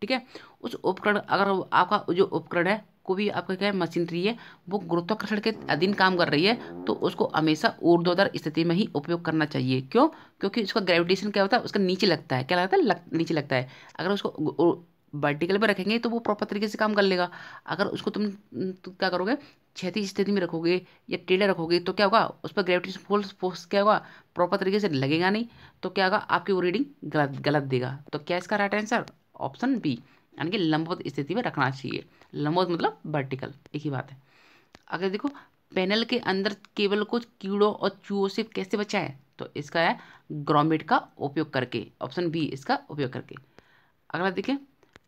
ठीक है उस उपकरण अगर आपका जो उपकरण है को भी आपका क्या है मशीनरी है वो गुरुत्वाकर्षण के अधीन काम कर रही है तो उसको हमेशा ऊर्ध्वाधर स्थिति में ही उपयोग करना चाहिए क्यों क्योंकि उसका ग्रेविटेशन क्या होता है उसका नीचे लगता है क्या लगता है लग, नीचे लगता है अगर उसको वर्टिकल पर रखेंगे तो वो प्रॉपर तरीके से काम कर लेगा अगर उसको तुम क्या करोगे क्षैतिज स्थिति में रखोगे या टेढ़े रखोगे तो क्या होगा उस पर ग्रेविटी फोर्स फोर्स क्या होगा प्रॉपर तरीके से लगेगा नहीं तो क्या होगा आपकी वो रीडिंग गलत गलत देगा तो क्या इसका राइट आंसर ऑप्शन बी यानी कि लंबवत स्थिति में रखना चाहिए लंबवत मतलब वर्टिकल एक ही बात है अगर देखो पैनल के अंदर केबल को कीड़ों और चूहों से कैसे बचाएं तो इसका है ग्रोमेट का उपयोग करके ऑप्शन बी इसका उपयोग करके अगला देखिए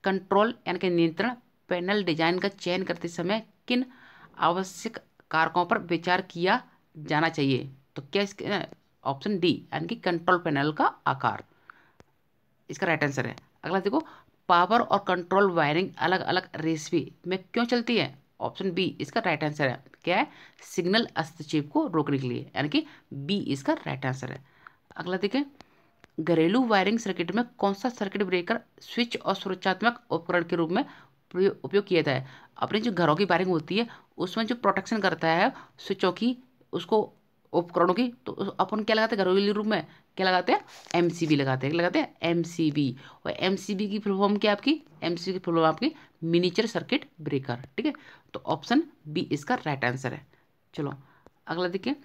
कंट्रोल यानी कि नियंत्रण पैनल डिजाइन का चयन करते समय किन आवश्यक कारकों पर विचार किया जाना चाहिए तो क्या इसके ऑप्शन डी यानी कि कंट्रोल पैनल का आकार इसका राइट आंसर है अगला देखो पावर और कंट्रोल वायरिंग अलग अलग रेसिपी में क्यों चलती है ऑप्शन बी इसका राइट आंसर है क्या है सिग्नल हस्तक्षेप को रोकने के लिए यानी कि बी इसका राइट आंसर है अगला देखें घरेलू वायरिंग सर्किट में कौन सा सर्किट ब्रेकर स्विच और सुरक्षात्मक उपकरण के रूप में उपयोग किया जाता है अपने जो घरों की वायरिंग होती है उसमें जो प्रोटेक्शन करता है स्विचों की उसको उपकरणों की तो अपन क्या लगाते हैं घरेलू रूप में क्या लगाते हैं एम लगाते हैं लगाते हैं एम और एम की फुल फॉर्म क्या आपकी एम की फुल फॉर्म आपकी मिनीचर सर्किट ब्रेकर ठीक है तो ऑप्शन बी इसका राइट आंसर है चलो अगला देखिए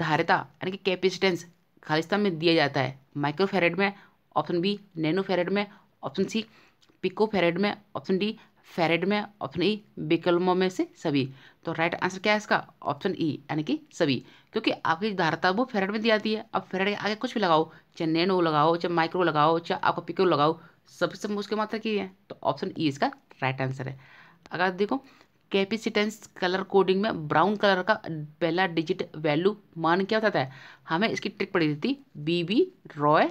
धारिता यानी कि कैपेसिटेंस खालिस्तान में दिया जाता है माइक्रोफेरेड में ऑप्शन बी नैनोफेरेड में ऑप्शन सी पिको फेरेड में ऑप्शन डी फेरेड में ऑप्शन ई e, विकल्पों में से सभी तो राइट आंसर क्या है इसका ऑप्शन ई e, यानी कि सभी क्योंकि आपकी धारता वो फेरेड में दी जाती है अब फेरेड आगे कुछ भी लगाओ चाहे नैनो लगाओ चाहे माइक्रो लगाओ चाहे आपका पिको लगाओ सब सब मात्रा की है तो ऑप्शन ई e इसका राइट आंसर है अगर देखो कैपेसिटेंस कलर कोडिंग में ब्राउन कलर का पहला डिजिट वैल्यू मान क्या होता है हमें इसकी ट्रिक पड़ी थी B B Roy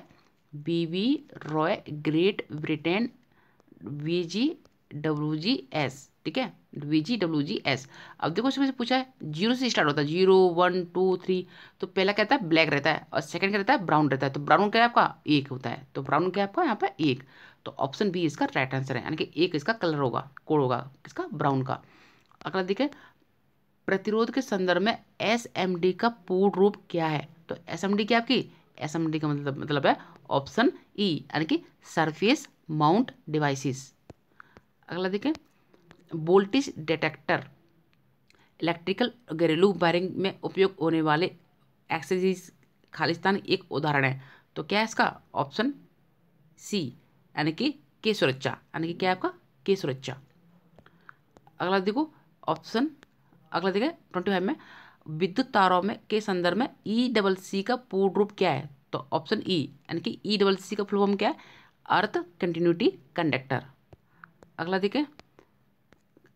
B B Roy Great Britain V G W G S ठीक है V G W G S अब देखो इसमें से पूछा है जीरो से स्टार्ट होता है जीरो वन टू थ्री तो पहला क्या है ब्लैक रहता है और सेकंड क्या रहता है ब्राउन रहता है तो ब्राउन क्या है आपका एक होता है तो ब्राउन क्या है आपका यहाँ पर एक तो ऑप्शन बी इसका राइट आंसर है यानी कि एक इसका कलर होगा कोड होगा किसका ब्राउन का अगला देखिए प्रतिरोध के संदर्भ में एस एम डी का पूर्ण रूप क्या है तो एस एम डी क्या आपकी एस एम डी का मतलब मतलब है ऑप्शन ई e, यानी कि सरफेस माउंट डिवाइसिस अगला देखें वोल्टेज डिटेक्टर इलेक्ट्रिकल घरेलू वायरिंग में उपयोग होने वाले एक्सरसाइज खालिस्तान एक उदाहरण है तो क्या है इसका ऑप्शन सी यानी कि के सुरक्षा यानी कि क्या है आपका के सुरक्षा अगला देखो ऑप्शन अगला देखें ट्वेंटी फाइव में विद्युत तारों में के संदर्भ में ई डबल सी का पूर्ण रूप क्या है तो ऑप्शन ई e, यानी कि ई डबल सी का फुल फॉर्म क्या है अर्थ कंटिन्यूटी कंडक्टर अगला देखें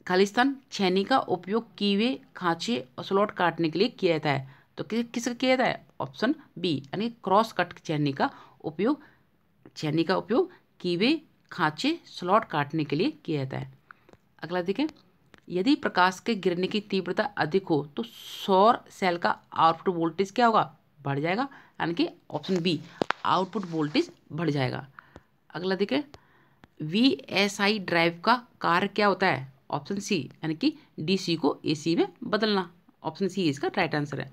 खालिस्तान छैनी का उपयोग कीवे खांचे और स्लॉट काटने के लिए किया जाता है तो किस किसका किया जाता है ऑप्शन बी यानी क्रॉस कट छैनी का उपयोग छैनी का उपयोग कीवे खांचे स्लॉट काटने के लिए किया जाता है अगला देखें यदि प्रकाश के गिरने की तीव्रता अधिक हो तो सौर सेल का आउटपुट वोल्टेज क्या होगा बढ़ जाएगा यानी कि ऑप्शन बी आउटपुट वोल्टेज बढ़ जाएगा अगला देखें वी एस आई ड्राइव का कार क्या होता है ऑप्शन सी यानी कि डी सी को ए सी में बदलना ऑप्शन सी इसका राइट आंसर है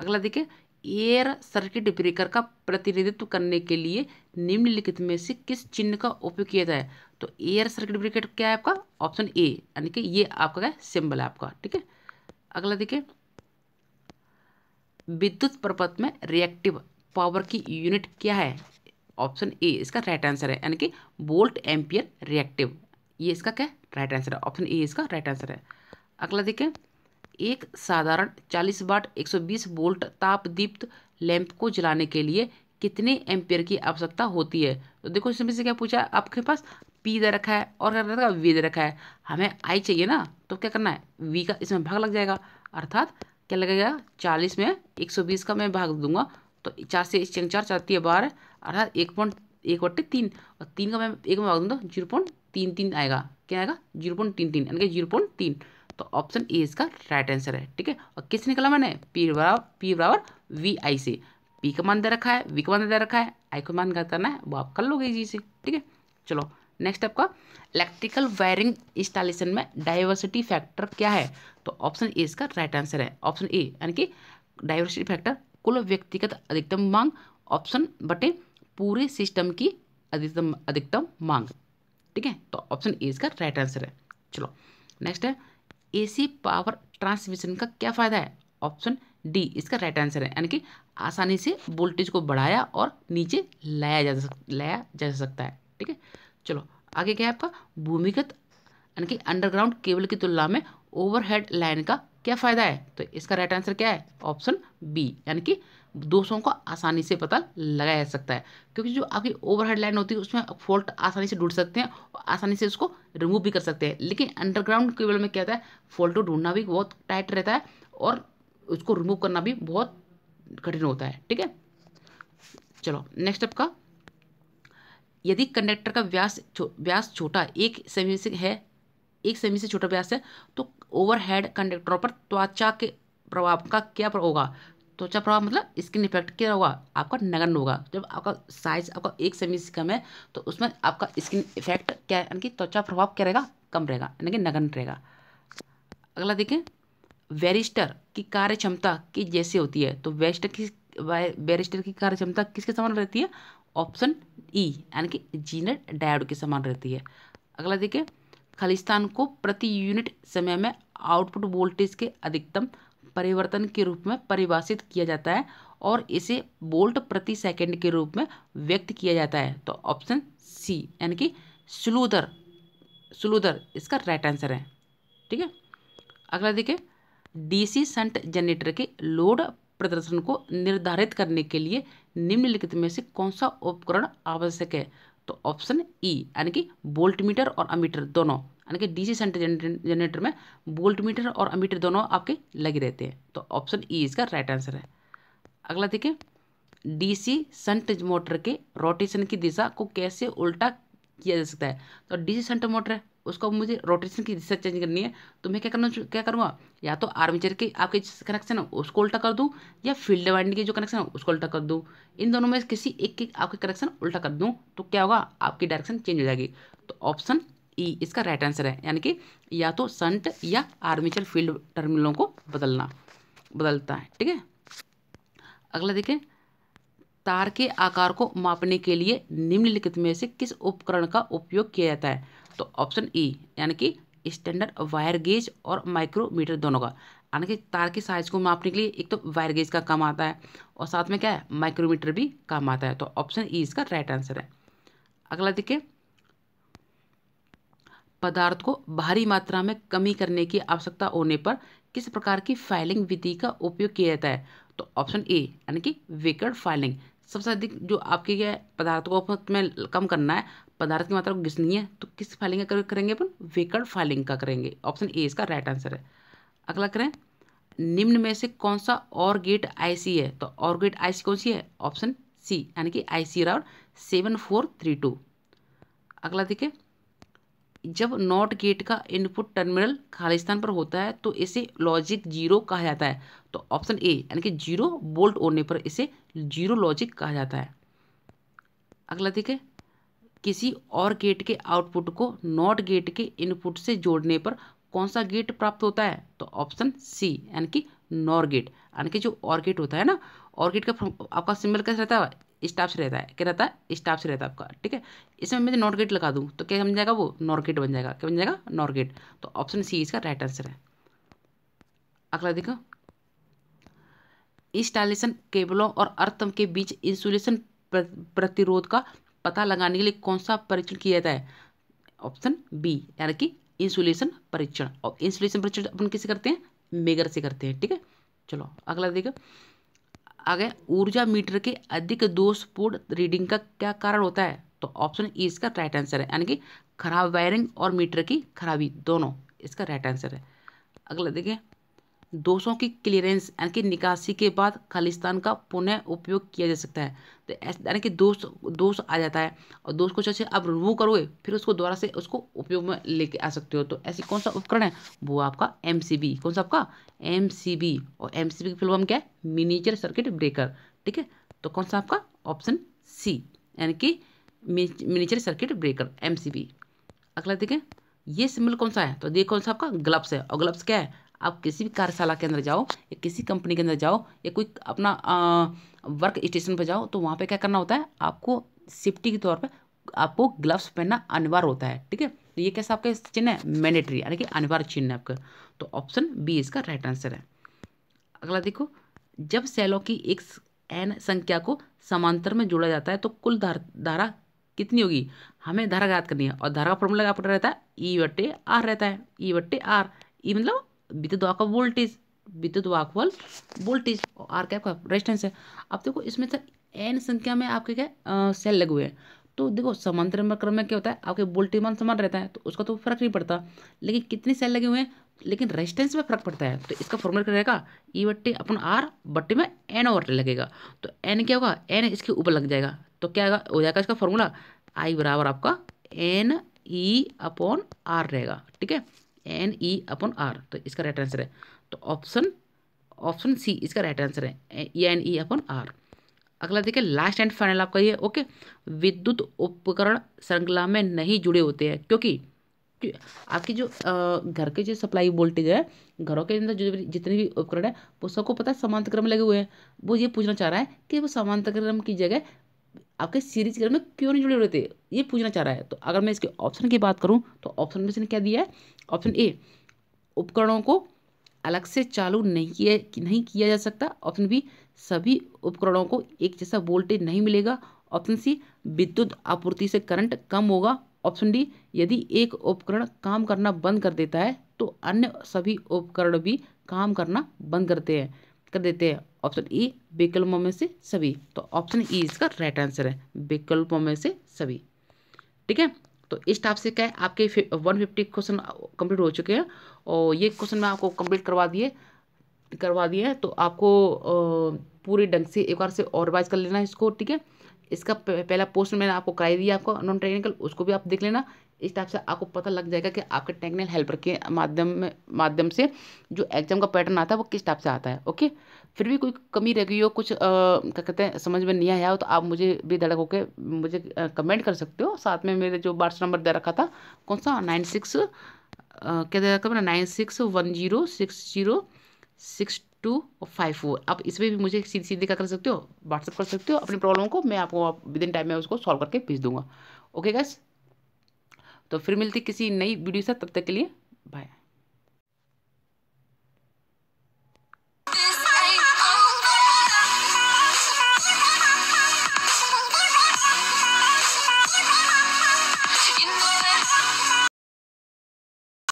अगला देखिए एयर सर्किट ब्रेकर का प्रतिनिधित्व करने के लिए निम्नलिखित में से किस चिन्ह का उपयोग किया जाए तो एयर सर्किट ब्रेकर क्या है आपका ऑप्शन ए यानी कि ये आपका क्या सिंबल है आपका ठीक है अगला देखिए विद्युत प्रपथ में रिएक्टिव पावर की यूनिट क्या है ऑप्शन ए इसका राइट आंसर है यानी कि बोल्ट एम्पियर रिएक्टिव ये इसका क्या राइट आंसर है ऑप्शन ए इसका राइट आंसर है अगला देखें एक साधारण 40 वाट 120 वोल्ट ताप दीप्त लैंप को जलाने के लिए कितने एम्पियर की आवश्यकता होती है तो देखो इसमें से क्या पूछा है आपके पास पी दे रखा है और क्या रखा वी दे रखा है हमें आई चाहिए ना तो क्या करना है वी का इसमें भाग लग जाएगा अर्थात क्या लगेगा चालीस में एक का मैं भाग दूंगा तो चार से एक चार चाहती है बारह अर्थात एक पॉइंट एक बट्टे तीन और तीन का मैं एक में भाग दूँ तो जीरो पॉइंट तीन तीन आएगा क्या आएगा जीरो पॉइंट तीन तीन यानी कि जीरो पॉइंट तीन तो ऑप्शन ए इसका राइट आंसर है ठीक है और किस निकला मैंने पी बराबर पी बराबर वी आई से पी का मान दे रखा है वी का मान दे रखा है आई का मान करना है वो आप कर लोगे इजी से ठीक है चलो नेक्स्ट आपका इलेक्ट्रिकल वायरिंग इंस्टॉलेशन में डाइवर्सिटी फैक्टर क्या है तो ऑप्शन ए इसका राइट आंसर है ऑप्शन ए यानी कि डाइवर्सिटी फैक्टर कुल व्यक्तिगत अधिकतम मांग ऑप्शन बटे पूरे सिस्टम की अधिकतम अधिकतम मांग ठीक है तो ऑप्शन ए इसका राइट आंसर है चलो नेक्स्ट है एसी पावर ट्रांसमिशन का क्या फ़ायदा है ऑप्शन डी इसका राइट आंसर है यानी कि आसानी से वोल्टेज को बढ़ाया और नीचे लाया जा सक लाया जा सकता है ठीक है चलो आगे क्या है आपका भूमिगत यानी कि अंडरग्राउंड केबल की तुलना में ओवरहेड लाइन का क्या फ़ायदा है तो इसका राइट आंसर क्या है ऑप्शन बी यानी कि दोषों को आसानी से पता लगाया जा सकता है क्योंकि जो आपकी ओवर हेड लाइन होती है उसमें फॉल्ट आसानी से ढूंढ सकते हैं और आसानी से उसको रिमूव भी कर सकते हैं लेकिन अंडरग्राउंड केबल में क्या होता है फॉल्ट को ढूंढना भी बहुत टाइट रहता है और उसको रिमूव करना भी बहुत कठिन होता है ठीक है चलो नेक्स्ट आपका यदि कंडक्टर का व्यास छो, व्यास छोटा एक सेमी से है एक सेमी से छोटा व्यास है तो ओवरहेड कंडक्टरों पर त्वचा के प्रभाव का क्या होगा त्वचा तो प्रभाव मतलब स्किन इफेक्ट क्या होगा आपका नगन होगा जब आपका साइज आपका एक सेमी से कम है तो उसमें आपका स्किन इफेक्ट क्या है यानी कि त्वचा प्रभाव क्या रहेगा कम रहेगा यानी कि नगन रहेगा अगला देखें वेरिस्टर की कार्य क्षमता की जैसी होती है तो वेरिस्टर की वेरिस्टर की कार्य क्षमता किसके समान रहती है ऑप्शन ई e, यानी कि जीनर डायड के समान रहती है अगला देखें खालिस्तान को प्रति यूनिट समय में आउटपुट वोल्टेज के अधिकतम परिवर्तन के रूप में परिभाषित किया जाता है और इसे बोल्ट प्रति सेकंड के रूप में व्यक्त किया जाता है तो ऑप्शन सी यानी कि स्लूदर स्लूदर इसका राइट आंसर है ठीक है अगला देखिए डीसी संट जनरेटर के लोड प्रदर्शन को निर्धारित करने के लिए निम्नलिखित में से कौन सा उपकरण आवश्यक है तो ऑप्शन ई यानी कि बोल्ट मीटर और अमीटर दोनों यानी कि डीसी सेंटर जनरेटर में बोल्ट मीटर और अमीटर दोनों आपके लगे रहते हैं तो ऑप्शन ई e इसका राइट आंसर है अगला देखिए डीसी संट मोटर के रोटेशन की दिशा को कैसे उल्टा किया जा सकता है तो डीसी संट मोटर है उसको मुझे रोटेशन की दिशा चेंज करनी है तो मैं क्या करना क्या करूँगा या तो आर्मीचर के आपके कनेक्शन है उसको उल्टा कर दूँ या फील्ड वाइंडिंग के जो कनेक्शन है उसको उल्टा कर दूँ इन दोनों में किसी एक के आपके कनेक्शन उल्टा कर दूँ तो क्या होगा आपकी डायरेक्शन चेंज हो जाएगी तो ऑप्शन ई e, इसका राइट आंसर है यानी कि या तो संट या आर्मीचर फील्ड टर्मिनलों को बदलना बदलता है ठीक है अगला देखें तार के आकार को मापने के लिए निम्नलिखित में से किस उपकरण का उपयोग किया जाता है तो ऑप्शन ई e, यानी कि स्टैंडर्ड वायर गेज और माइक्रोमीटर दोनों का यानी कि तार के साइज को मापने के लिए एक तो वायर गेज का काम आता है और साथ में क्या है माइक्रोमीटर भी काम आता है तो ऑप्शन ई e इसका राइट आंसर है अगला देखिए पदार्थ को भारी मात्रा में कमी करने की आवश्यकता होने पर किस प्रकार की फाइलिंग विधि का उपयोग किया जाता है तो ऑप्शन ए यानी कि वेकर्ड फाइलिंग सबसे अधिक जो आपके क्या पदार्थ को में कम करना है पदार्थ की मात्रा को घिसनी है तो किस फाइलिंग का करेंगे अपन वेकर्ड फाइलिंग का करेंगे ऑप्शन ए इसका राइट आंसर है अगला करें निम्न में से कौन सा और गेट आई है तो और गेट आई कौन सी है ऑप्शन सी यानी कि I C round seven four three two अगला देखिए जब नॉट गेट का इनपुट टर्मिनल खाली स्थान पर होता है तो इसे लॉजिक जीरो कहा जाता है तो ऑप्शन ए यानी कि जीरो बोल्ट ओढ़ने पर इसे जीरो लॉजिक कहा जाता है अगला देखें किसी और गेट के आउटपुट को नॉट गेट के इनपुट से जोड़ने पर कौन सा गेट प्राप्त होता है तो ऑप्शन सी यानी कि नॉर गेट यानी कि जो और गेट होता है ना और गेट का आपका सिंबल कैसा रहता है स्टाफ से रहता है क्या रहता है स्टाफ से रहता है आपका ठीक है इसमें मैं नॉट गेट लगा दूँ तो क्या बन जाएगा वो नॉट गेट बन जाएगा क्या बन जाएगा नॉट गेट तो ऑप्शन सी इसका राइट आंसर है अगला देखो इंस्टॉलेशन केबलों और अर्थ के बीच इंसुलेशन प्रतिरोध का पता लगाने के लिए कौन सा परीक्षण किया जाता है ऑप्शन बी यानी कि इंसुलेशन परीक्षण और इंसुलेशन परीक्षण अपन किसे करते हैं मेगर से करते हैं ठीक है चलो अगला देखो आगे ऊर्जा मीटर के अधिक दोषपूर्ण रीडिंग का क्या कारण होता है तो ऑप्शन ई इसका राइट आंसर है यानी कि खराब वायरिंग और मीटर की खराबी दोनों इसका राइट आंसर है अगला देखिए दोषों की क्लियरेंस यानी कि निकासी के बाद खालिस्तान का पुनः उपयोग किया जा सकता है तो यानी कि दोष दोष आ जाता है और दोष को जैसे आप रिमूव करोगे फिर उसको दोबारा से उसको उपयोग में लेके आ सकते हो तो ऐसी कौन सा उपकरण है वो आपका एम कौन सा आपका एम और एम की फिल्म क्या है मिनीचर सर्किट ब्रेकर ठीक है तो कौन सा आपका ऑप्शन सी यानी कि मिनीचर सर्किट ब्रेकर एम अगला देखें ये सिम्बल कौन सा है तो देखो कौन सा आपका ग्लब्स है और ग्लब्स क्या है आप किसी भी कार्यशाला के अंदर जाओ या किसी कंपनी के अंदर जाओ या कोई अपना वर्क स्टेशन पर जाओ तो वहाँ पे क्या करना होता है आपको सेफ्टी के तौर पर आपको ग्लव्स पहनना अनिवार्य होता है ठीक है तो ये कैसा आपका चिन्ह है मैंडेटरी यानी कि अनिवार्य चिन्ह है आपका तो ऑप्शन बी इसका राइट आंसर है अगला देखो जब सेलों की एक एन संख्या को समांतर में जोड़ा जाता है तो कुल धार, धारा कितनी होगी हमें धारा याद करनी है और धारा का फॉर्मूला आपका रहता है ई e वट्टे आर रहता है ई e बट्टे आर ई e मतलब विद्युत दबाव का वोल्टेज विद्युत वाकवल वोल्टेज आर कैप का रेजिस्टेंस है अब देखो इसमें सर एन संख्या में आपके क्या सेल लगे हुए हैं तो देखो समांतर क्रम में क्या होता है आपके वोल्टेज मान समान रहता है तो उसका तो फर्क नहीं पड़ता लेकिन कितने सेल लगे हुए हैं लेकिन रेजिस्टेंस में फर्क पड़ता है तो इसका फॉर्मूला क्या रहेगा ई e बट्टी अपन आर बट्टे में एन ओवर लगेगा तो एन क्या होगा एन इसके ऊपर लग जाएगा तो क्या हो जाएगा इसका फॉर्मूला आई बराबर आपका एन ई अपॉन आर रहेगा ठीक है एन ई अपन आर तो इसका राइट आंसर है तो ऑप्शन ऑप्शन सी इसका राइट आंसर है एन ई अपन आर अगला देखिए लास्ट एंड फाइनल आपका ये ओके विद्युत उपकरण श्रृंखला में नहीं जुड़े होते हैं क्योंकि आपकी जो घर के जो सप्लाई वोल्टेज है घरों के अंदर जो जितने भी उपकरण है वो सबको पता है समांतर क्रम लगे हुए हैं वो ये पूछना चाह रहा है कि वो समांतर क्रम की जगह आपके सीरीज के में क्यों नहीं जुड़े हुए थे ये पूछना चाह रहा है तो अगर मैं इसके ऑप्शन की बात करूँ तो ऑप्शन में इसने क्या दिया है ऑप्शन ए उपकरणों को अलग से चालू नहीं किया नहीं किया जा सकता ऑप्शन बी सभी उपकरणों को एक जैसा वोल्टेज नहीं मिलेगा ऑप्शन सी विद्युत आपूर्ति से करंट कम होगा ऑप्शन डी यदि एक उपकरण काम करना बंद कर देता है तो अन्य सभी उपकरण भी काम करना बंद करते हैं कर देते हैं ऑप्शन ई e, विकल्पों में से सभी तो ऑप्शन ई e इसका राइट आंसर है विकल्पों में से सभी ठीक है तो इस टाइप से क्या है आपके वन फिफ्टी क्वेश्चन कंप्लीट हो चुके हैं और ये क्वेश्चन मैं आपको कंप्लीट करवा दिए करवा दिए तो आपको पूरे ढंग से एक बार से और रिवाइज कर लेना इसको ठीक है इसका पहला पोस्ट मैंने आपको कराई दिया आपको नॉन टेक्निकल उसको भी आप देख लेना इस टाइप से आपको पता लग जाएगा कि आपके टेक्निकल हेल्पर के माध्यम में माध्यम से जो एग्जाम का पैटर्न आता है वो किस टाइप से आता है ओके फिर भी कोई कमी रह गई हो कुछ क्या कहते हैं समझ में नहीं आया हो तो आप मुझे भी धड़क होकर मुझे कमेंट कर सकते हो साथ में मेरे जो व्हाट्सअप नंबर दे रखा था कौन सा नाइन सिक्स क्या दे रखा था nine six one zero six zero six two five four आप इसमें भी मुझे सीधे सीधे क्या कर सकते हो व्हाट्सअप कर सकते हो अपनी प्रॉब्लम को मैं आपको विद इन टाइम में उसको सॉल्व करके भेज दूंगा ओके गैस तो फिर मिलती किसी नई वीडियो से तब तक के लिए बाय